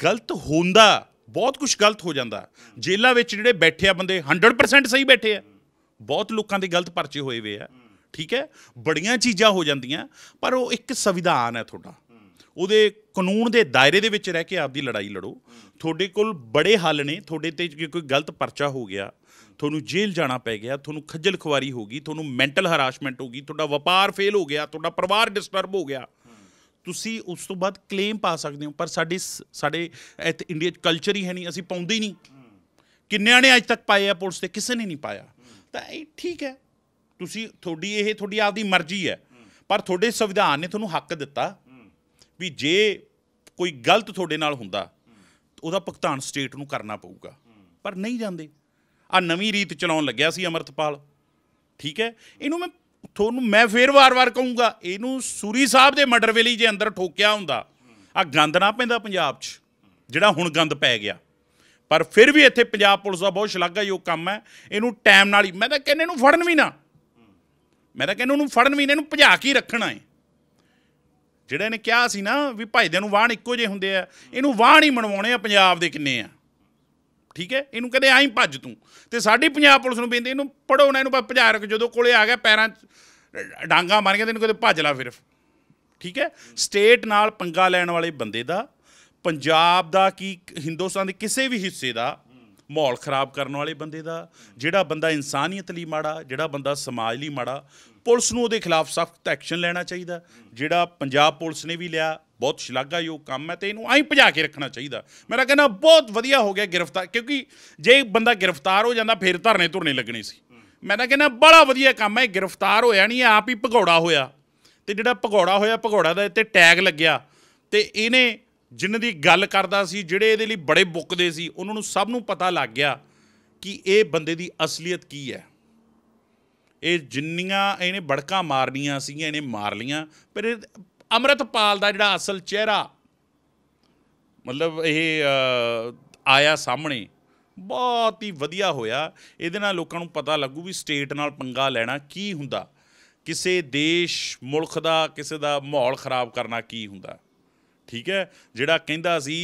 ਗਲਤ ਹੁੰਦਾ ਬਹੁਤ ਕੁਝ ਗਲਤ ਹੋ ਜਾਂਦਾ ਜੇਲਾ ਵਿੱਚ ਜਿਹੜੇ ਬੈਠੇ ਆ ਬੰਦੇ 100% ਸਹੀ ਬੈਠੇ ਆ ਬਹੁਤ ਲੋਕਾਂ ਦੇ ਗਲਤ ਪਰਚੇ ਹੋਏ ਵੇ ਆ ਠੀਕ ਹੈ ਬੜੀਆਂ ਚੀਜ਼ਾਂ ਹੋ ਜਾਂਦੀਆਂ ਪਰ ਉਹ ਇੱਕ ਸੰਵਿਧਾਨ ਹੈ ਤੁਹਾਡਾ ਉਹਦੇ ਕਾਨੂੰਨ ਦੇ ਦਾਇਰੇ ਦੇ ਵਿੱਚ ਰਹਿ ਕੇ ਆਪਦੀ ਲੜਾਈ ਲੜੋ ਤੁਹਾਡੇ ਕੋਲ ਬੜੇ ਹੱਲ ਨੇ ਤੁਹਾਡੇ ਤੇ ਜੇ ਕੋਈ ਗਲਤ ਪਰਚਾ ਹੋ ਗਿਆ ਤੁਹਾਨੂੰ ਜੇਲ੍ਹ ਜਾਣਾ ਪੈ ਗਿਆ ਤੁਹਾਨੂੰ ਖੱਜਲ ਖਵਾਰੀ ਹੋ ਗਈ ਤੁਹਾਨੂੰ ਮੈਂਟਲ ਹਰਾਸਮੈਂਟ ਹੋ ਗਈ ਤੁਹਾਡਾ ਵਪਾਰ ਫੇਲ ਹੋ ਗਿਆ ਤੁਹਾਡਾ ਪਰਿਵਾਰ ਡਿਸਟਰਬ ਹੋ ਗਿਆ ਤੁਸੀਂ ਉਸ ਤੋਂ ਬਾਅਦ ਕਲੇਮ ਪਾ ਸਕਦੇ ਹੋ ਪਰ ਸਾਡੇ ਸਾਡੇ ਇੰਡੀਆ ਚ ਕਲਚਰ ਹੀ ਹੈ ਨਹੀਂ ਅਸੀਂ ਪਾਉਂਦੇ ਹੀ ਨਹੀਂ ਕਿੰਨਿਆਂ ਨੇ ਅੱਜ ਤੱਕ ਪਾਏ ਆ ਪੁਲਿਸ ਤੇ ਕਿਸੇ ਨੇ ਨਹੀਂ ਪਾਇਆ ਤਾਂ ਇਹ ਠੀਕ ਹੈ ਤੁਸੀਂ ਤੁਹਾਡੀ ਇਹ ਤੁਹਾਡੀ ਆਪਦੀ ਮਰਜ਼ੀ ਹੈ ਪਰ ਤੁਹਾਡੇ ਸੰਵਿਧਾਨ ਨੇ ਤੁਹਾਨੂੰ ਹੱਕ ਦਿੱਤਾ ਵੀ ਜੇ ਕੋਈ ਗਲਤ ਤੁਹਾਡੇ ਨਾਲ ਹੁੰਦਾ ਉਹਦਾ ਭੁਗਤਾਨ ਸਟੇਟ ਨੂੰ ਕਰਨਾ ਪਊਗਾ ਪਰ ਨਹੀਂ ਜਾਂਦੇ ਆ ਨਵੀਂ ਰੀਤ ਚਲਾਉਣ ਲੱਗਿਆ ਸੀ ਅਮਰਤਪਾਲ ਠੀਕ ਹੈ ਇਹਨੂੰ ਮੈਂ ਤੁਹਾਨੂੰ ਮੈਂ ਫੇਰ ਵਾਰ-ਵਾਰ ਕਹੂੰਗਾ ਇਹਨੂੰ ਸੂਰੀ ਸਾਹਿਬ ਦੇ ਮਰਡਰ ਵੇਲੇ ਜੇ ਅੰਦਰ ਠੋਕਿਆ ਹੁੰਦਾ ਆ ਗੰਦ ਨਾ ਪੈਂਦਾ ਪੰਜਾਬ 'ਚ ਜਿਹੜਾ ਹੁਣ ਗੰਦ ਪੈ ਗਿਆ ਪਰ ਫਿਰ ਵੀ ਇੱਥੇ ਪੰਜਾਬ ਪੁਲਿਸ ਦਾ ਬਹੁਤ ਸ਼ਲਾਘਾਯੋਗ ਕੰਮ ਹੈ ਇਹਨੂੰ ਟਾਈਮ ਨਾਲ ਹੀ ਮੈਂ ਤਾਂ ਕਹਿੰਨੇ ਨੂੰ ਫੜਨ ਵੀ ਨਾ ਮੈਂ ਤਾਂ ਕਹਿੰਨੇ ਨੂੰ ਫੜਨ ਵੀ ਨਾ ਇਹਨੂੰ ਭਜਾ ਕੇ ਰੱਖਣਾ ਹੈ ਜਿਹੜੇ ਨੇ ਕਿਹਾ ਸੀ ਨਾ ਵੀ ਭਾਈਦਿਆਂ ਨੂੰ ਵਾਹਣ ਇੱਕੋ ਜਿਹੇ ਹੁੰਦੇ ਆ ਇਹਨੂੰ ਵਾਹਣ ਹੀ ਮਣਵਾਉਣੇ ਆ ਪੰਜਾਬ ਦੇ ਕਿੰਨੇ ਆ ਠੀਕ ਹੈ ਇਹਨੂੰ ਕਹਿੰਦੇ ਹੀ ਭੱਜ ਤੂੰ ਤੇ ਸਾਡੀ ਪੰਜਾਬ ਪੁਲਿਸ ਨੂੰ ਬੇਨਤੀ ਇਹਨੂੰ ਪੜੋ ਨਾ ਇਹਨੂੰ ਭਜਾ ਰੱਖ ਜਦੋਂ ਕੋਲੇ ਆ ਗਿਆ ਪੈਰਾਂ ਡਾਂਗਾ ਮਾਰ ਕੇ ਤੈਨੂੰ ਕਹਿੰਦੇ ਭੱਜ ਲੈ ਫਿਰ ਠੀਕ ਹੈ ਸਟੇਟ ਨਾਲ ਪੰਗਾ ਲੈਣ ਵਾਲੇ ਬੰਦੇ ਦਾ ਪੰਜਾਬ ਦਾ ਕੀ ਹਿੰਦੁਸਤਾਨ ਦੇ ਕਿਸੇ ਵੀ ਹਿੱਸੇ ਦਾ ਮਾਹੌਲ ਖਰਾਬ ਕਰਨ ਵਾਲੇ ਬੰਦੇ ਦਾ ਜਿਹੜਾ ਬੰਦਾ ਇਨਸਾਨੀਅਤ ਲਈ ਮਾੜਾ ਜਿਹੜਾ ਬੰਦਾ ਸਮਾਜ ਲਈ ਮਾੜਾ ਪੁਲਿਸ ਨੂੰ ਉਹਦੇ ਖਿਲਾਫ ਸਖਤ ਐਕਸ਼ਨ ਲੈਣਾ ਚਾਹੀਦਾ ਜਿਹੜਾ ਪੰਜਾਬ ਪੁਲਿਸ ਨੇ ਵੀ ਲਿਆ ਬਹੁਤ ਸ਼ਲਾਘਾਯੋਗ ਕੰਮ ਹੈ ਤੇ ਇਹਨੂੰ ਐਂ ਭਜਾ ਕੇ ਰੱਖਣਾ ਚਾਹੀਦਾ ਮੇਰਾ ਕਹਿਣਾ ਬਹੁਤ ਵਧੀਆ ਹੋ ਗਿਆ ਗ੍ਰਿਫਤਾਰ ਕਿਉਂਕਿ ਜੇ ਬੰਦਾ ਗ੍ਰਿਫਤਾਰ ਹੋ ਜਾਂਦਾ ਫਿਰ ਧਰਨੇ ਧੁਰਨੇ ਲੱਗਣੇ ਸੀ ਮੈਂ ਤਾਂ ਕਹਿੰਦਾ ਬੜਾ ਵਧੀਆ ਕੰਮ ਹੈ ਗ੍ਰਿਫਤਾਰ ਹੋਇਆ ਨਹੀਂ ਆਪ ਹੀ ਭਗੌੜਾ ਹੋਇਆ ਤੇ ਜਿਹੜਾ ਭਗੌੜਾ ਹੋਇਆ ਭਗੌੜਾ ਦਾ ਇੱਥੇ ਟੈਗ ਲੱਗਿਆ ਤੇ ਇਹਨੇ ਜਿਨ੍ਹਾਂ ਦੀ ਗੱਲ ਕਰਦਾ ਸੀ ਜਿਹੜੇ ਇਹਦੇ ਲਈ ਬੜੇ ਬੁੱਕਦੇ ਸੀ ਉਹਨਾਂ ਨੂੰ ਸਭ ਨੂੰ ਪਤਾ ਲੱਗ ਗਿਆ ਕਿ ਇਹ ਬੰਦੇ ਦੀ ਅਸਲੀਅਤ ਕੀ ਹੈ ਇਹ ਜਿੰਨੀਆਂ ਇਹਨੇ ਬੜਕਾਂ ਮਾਰਨੀਆਂ ਸੀਗੀਆਂ ਇਹਨੇ ਮਾਰ ਲੀਆਂ ਪਰ ਅਮਰਤਪਾਲ ਦਾ ਜਿਹੜਾ ਅਸਲ ਚਿਹਰਾ ਮਤਲਬ ਇਹ ਆਇਆ ਸਾਹਮਣੇ ਬਹੁਤ ਹੀ ਵਧੀਆ ਹੋਇਆ ਇਹਦੇ ਨਾਲ ਲੋਕਾਂ ਨੂੰ ਪਤਾ ਲੱਗੂ ਵੀ ਸਟੇਟ ਨਾਲ ਪੰਗਾ ਲੈਣਾ ਕੀ ਹੁੰਦਾ ਕਿਸੇ ਦੇਸ਼ ਮੁਲਕ ਦਾ ਕਿਸੇ ਦਾ ਮਾਹੌਲ ਖਰਾਬ ਕਰਨਾ ਕੀ ਹੁੰਦਾ ਠੀਕ ਹੈ ਜਿਹੜਾ ਕਹਿੰਦਾ ਸੀ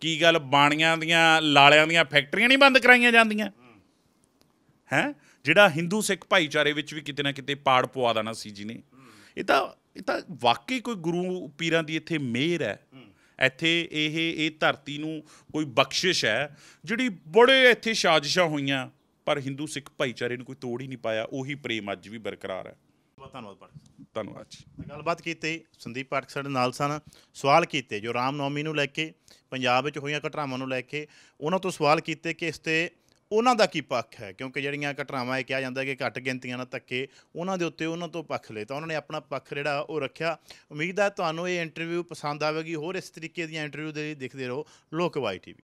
ਕੀ ਗੱਲ ਬਾਣੀਆਂ ਦੀਆਂ ਲਾਲਿਆਂ ਦੀਆਂ ਫੈਕਟਰੀਆਂ ਨਹੀਂ ਬੰਦ ਕਰਾਈਆਂ ਜਾਂਦੀਆਂ ਹੈ ਜਿਹੜਾ ਹਿੰਦੂ ਸਿੱਖ ਭਾਈਚਾਰੇ ਵਿੱਚ ਵੀ ਕਿਤੇ ਨਾ ਕਿਤੇ ਪਾੜ ਪਵਾ ਦਾਣਾ ਸੀ ਜੀ ਨੇ ਇਹ ਤਾਂ ਇਹ ਤਾਂ ਵਾਕਈ ਕੋਈ ਗੁਰੂ ਪੀਰਾਂ ਦੀ ਇੱਥੇ ਮਿਹਰ ਹੈ ਇੱਥੇ ਇਹ ਇਹ ਧਰਤੀ ਨੂੰ ਕੋਈ ਬਖਸ਼ਿਸ਼ ਹੈ ਜਿਹੜੀ ਬੜੇ ਇੱਥੇ ਸਾਜ਼ਿਸ਼ਾਂ ਹੋਈਆਂ ਪਰ ਹਿੰਦੂ ਸਿੱਖ ਭਾਈਚਾਰੇ ਨੂੰ ਕੋਈ ਤੋੜ ਹੀ ਨਹੀਂ ਪਾਇਆ ਉਹੀ ਪ੍ਰੇਮ ਅੱਜ ਵੀ ਬਰਕਰਾਰ ਹੈ ਬਹੁਤ ਧੰਨਵਾਦ ਪਾਠਕ ਧੰਨਵਾਦ ਜੀ ਗੱਲਬਾਤ ਕੀਤੀ ਸੰਦੀਪ ਪਾਠਕ ਸਾਡੇ ਨਾਲ ਸਨ ਸਵਾਲ ਕੀਤੇ ਜੋ ਰਾਮ ਨੌਮੀ ਨੂੰ ਲੈ ਕੇ ਪੰਜਾਬ ਵਿੱਚ ਹੋਈਆਂ ਘਟਨਾਵਾਂ ਨੂੰ ਲੈ ਕੇ ਉਹਨਾਂ ਤੋਂ ਸਵਾਲ ਕੀਤੇ ਕਿ ਇਸ ਤੇ ਉਹਨਾਂ ਦਾ ਕੀ ਪੱਖ ਹੈ ਕਿਉਂਕਿ ਜਿਹੜੀਆਂ ਘਟਨਾਵਾਂ ਇਹ ਕਿਹਾ ਜਾਂਦਾ ਕਿ ਘੱਟ ਗਿਣਤੀਆਂ ਨਾਲ ਧੱਕੇ ਉਹਨਾਂ ਦੇ ਉੱਤੇ ਉਹਨਾਂ ਤੋਂ ਪੱਖ ਲਏ ਤਾਂ ਉਹਨਾਂ ਨੇ ਆਪਣਾ ਪੱਖ ਜਿਹੜਾ ਉਹ ਰੱਖਿਆ ਉਮੀਦ ਹੈ ਤੁਹਾਨੂੰ ਇਹ ਇੰਟਰਵਿਊ ਪਸੰਦ ਆਵੇਗੀ ਹੋਰ ਇਸ ਤਰੀਕੇ ਦੀਆਂ ਇੰਟਰਵਿਊ ਦੇ ਲਈ ਦੇਖਦੇ ਰਹੋ ਲੋਕਵਾਈ ਟੀਵੀ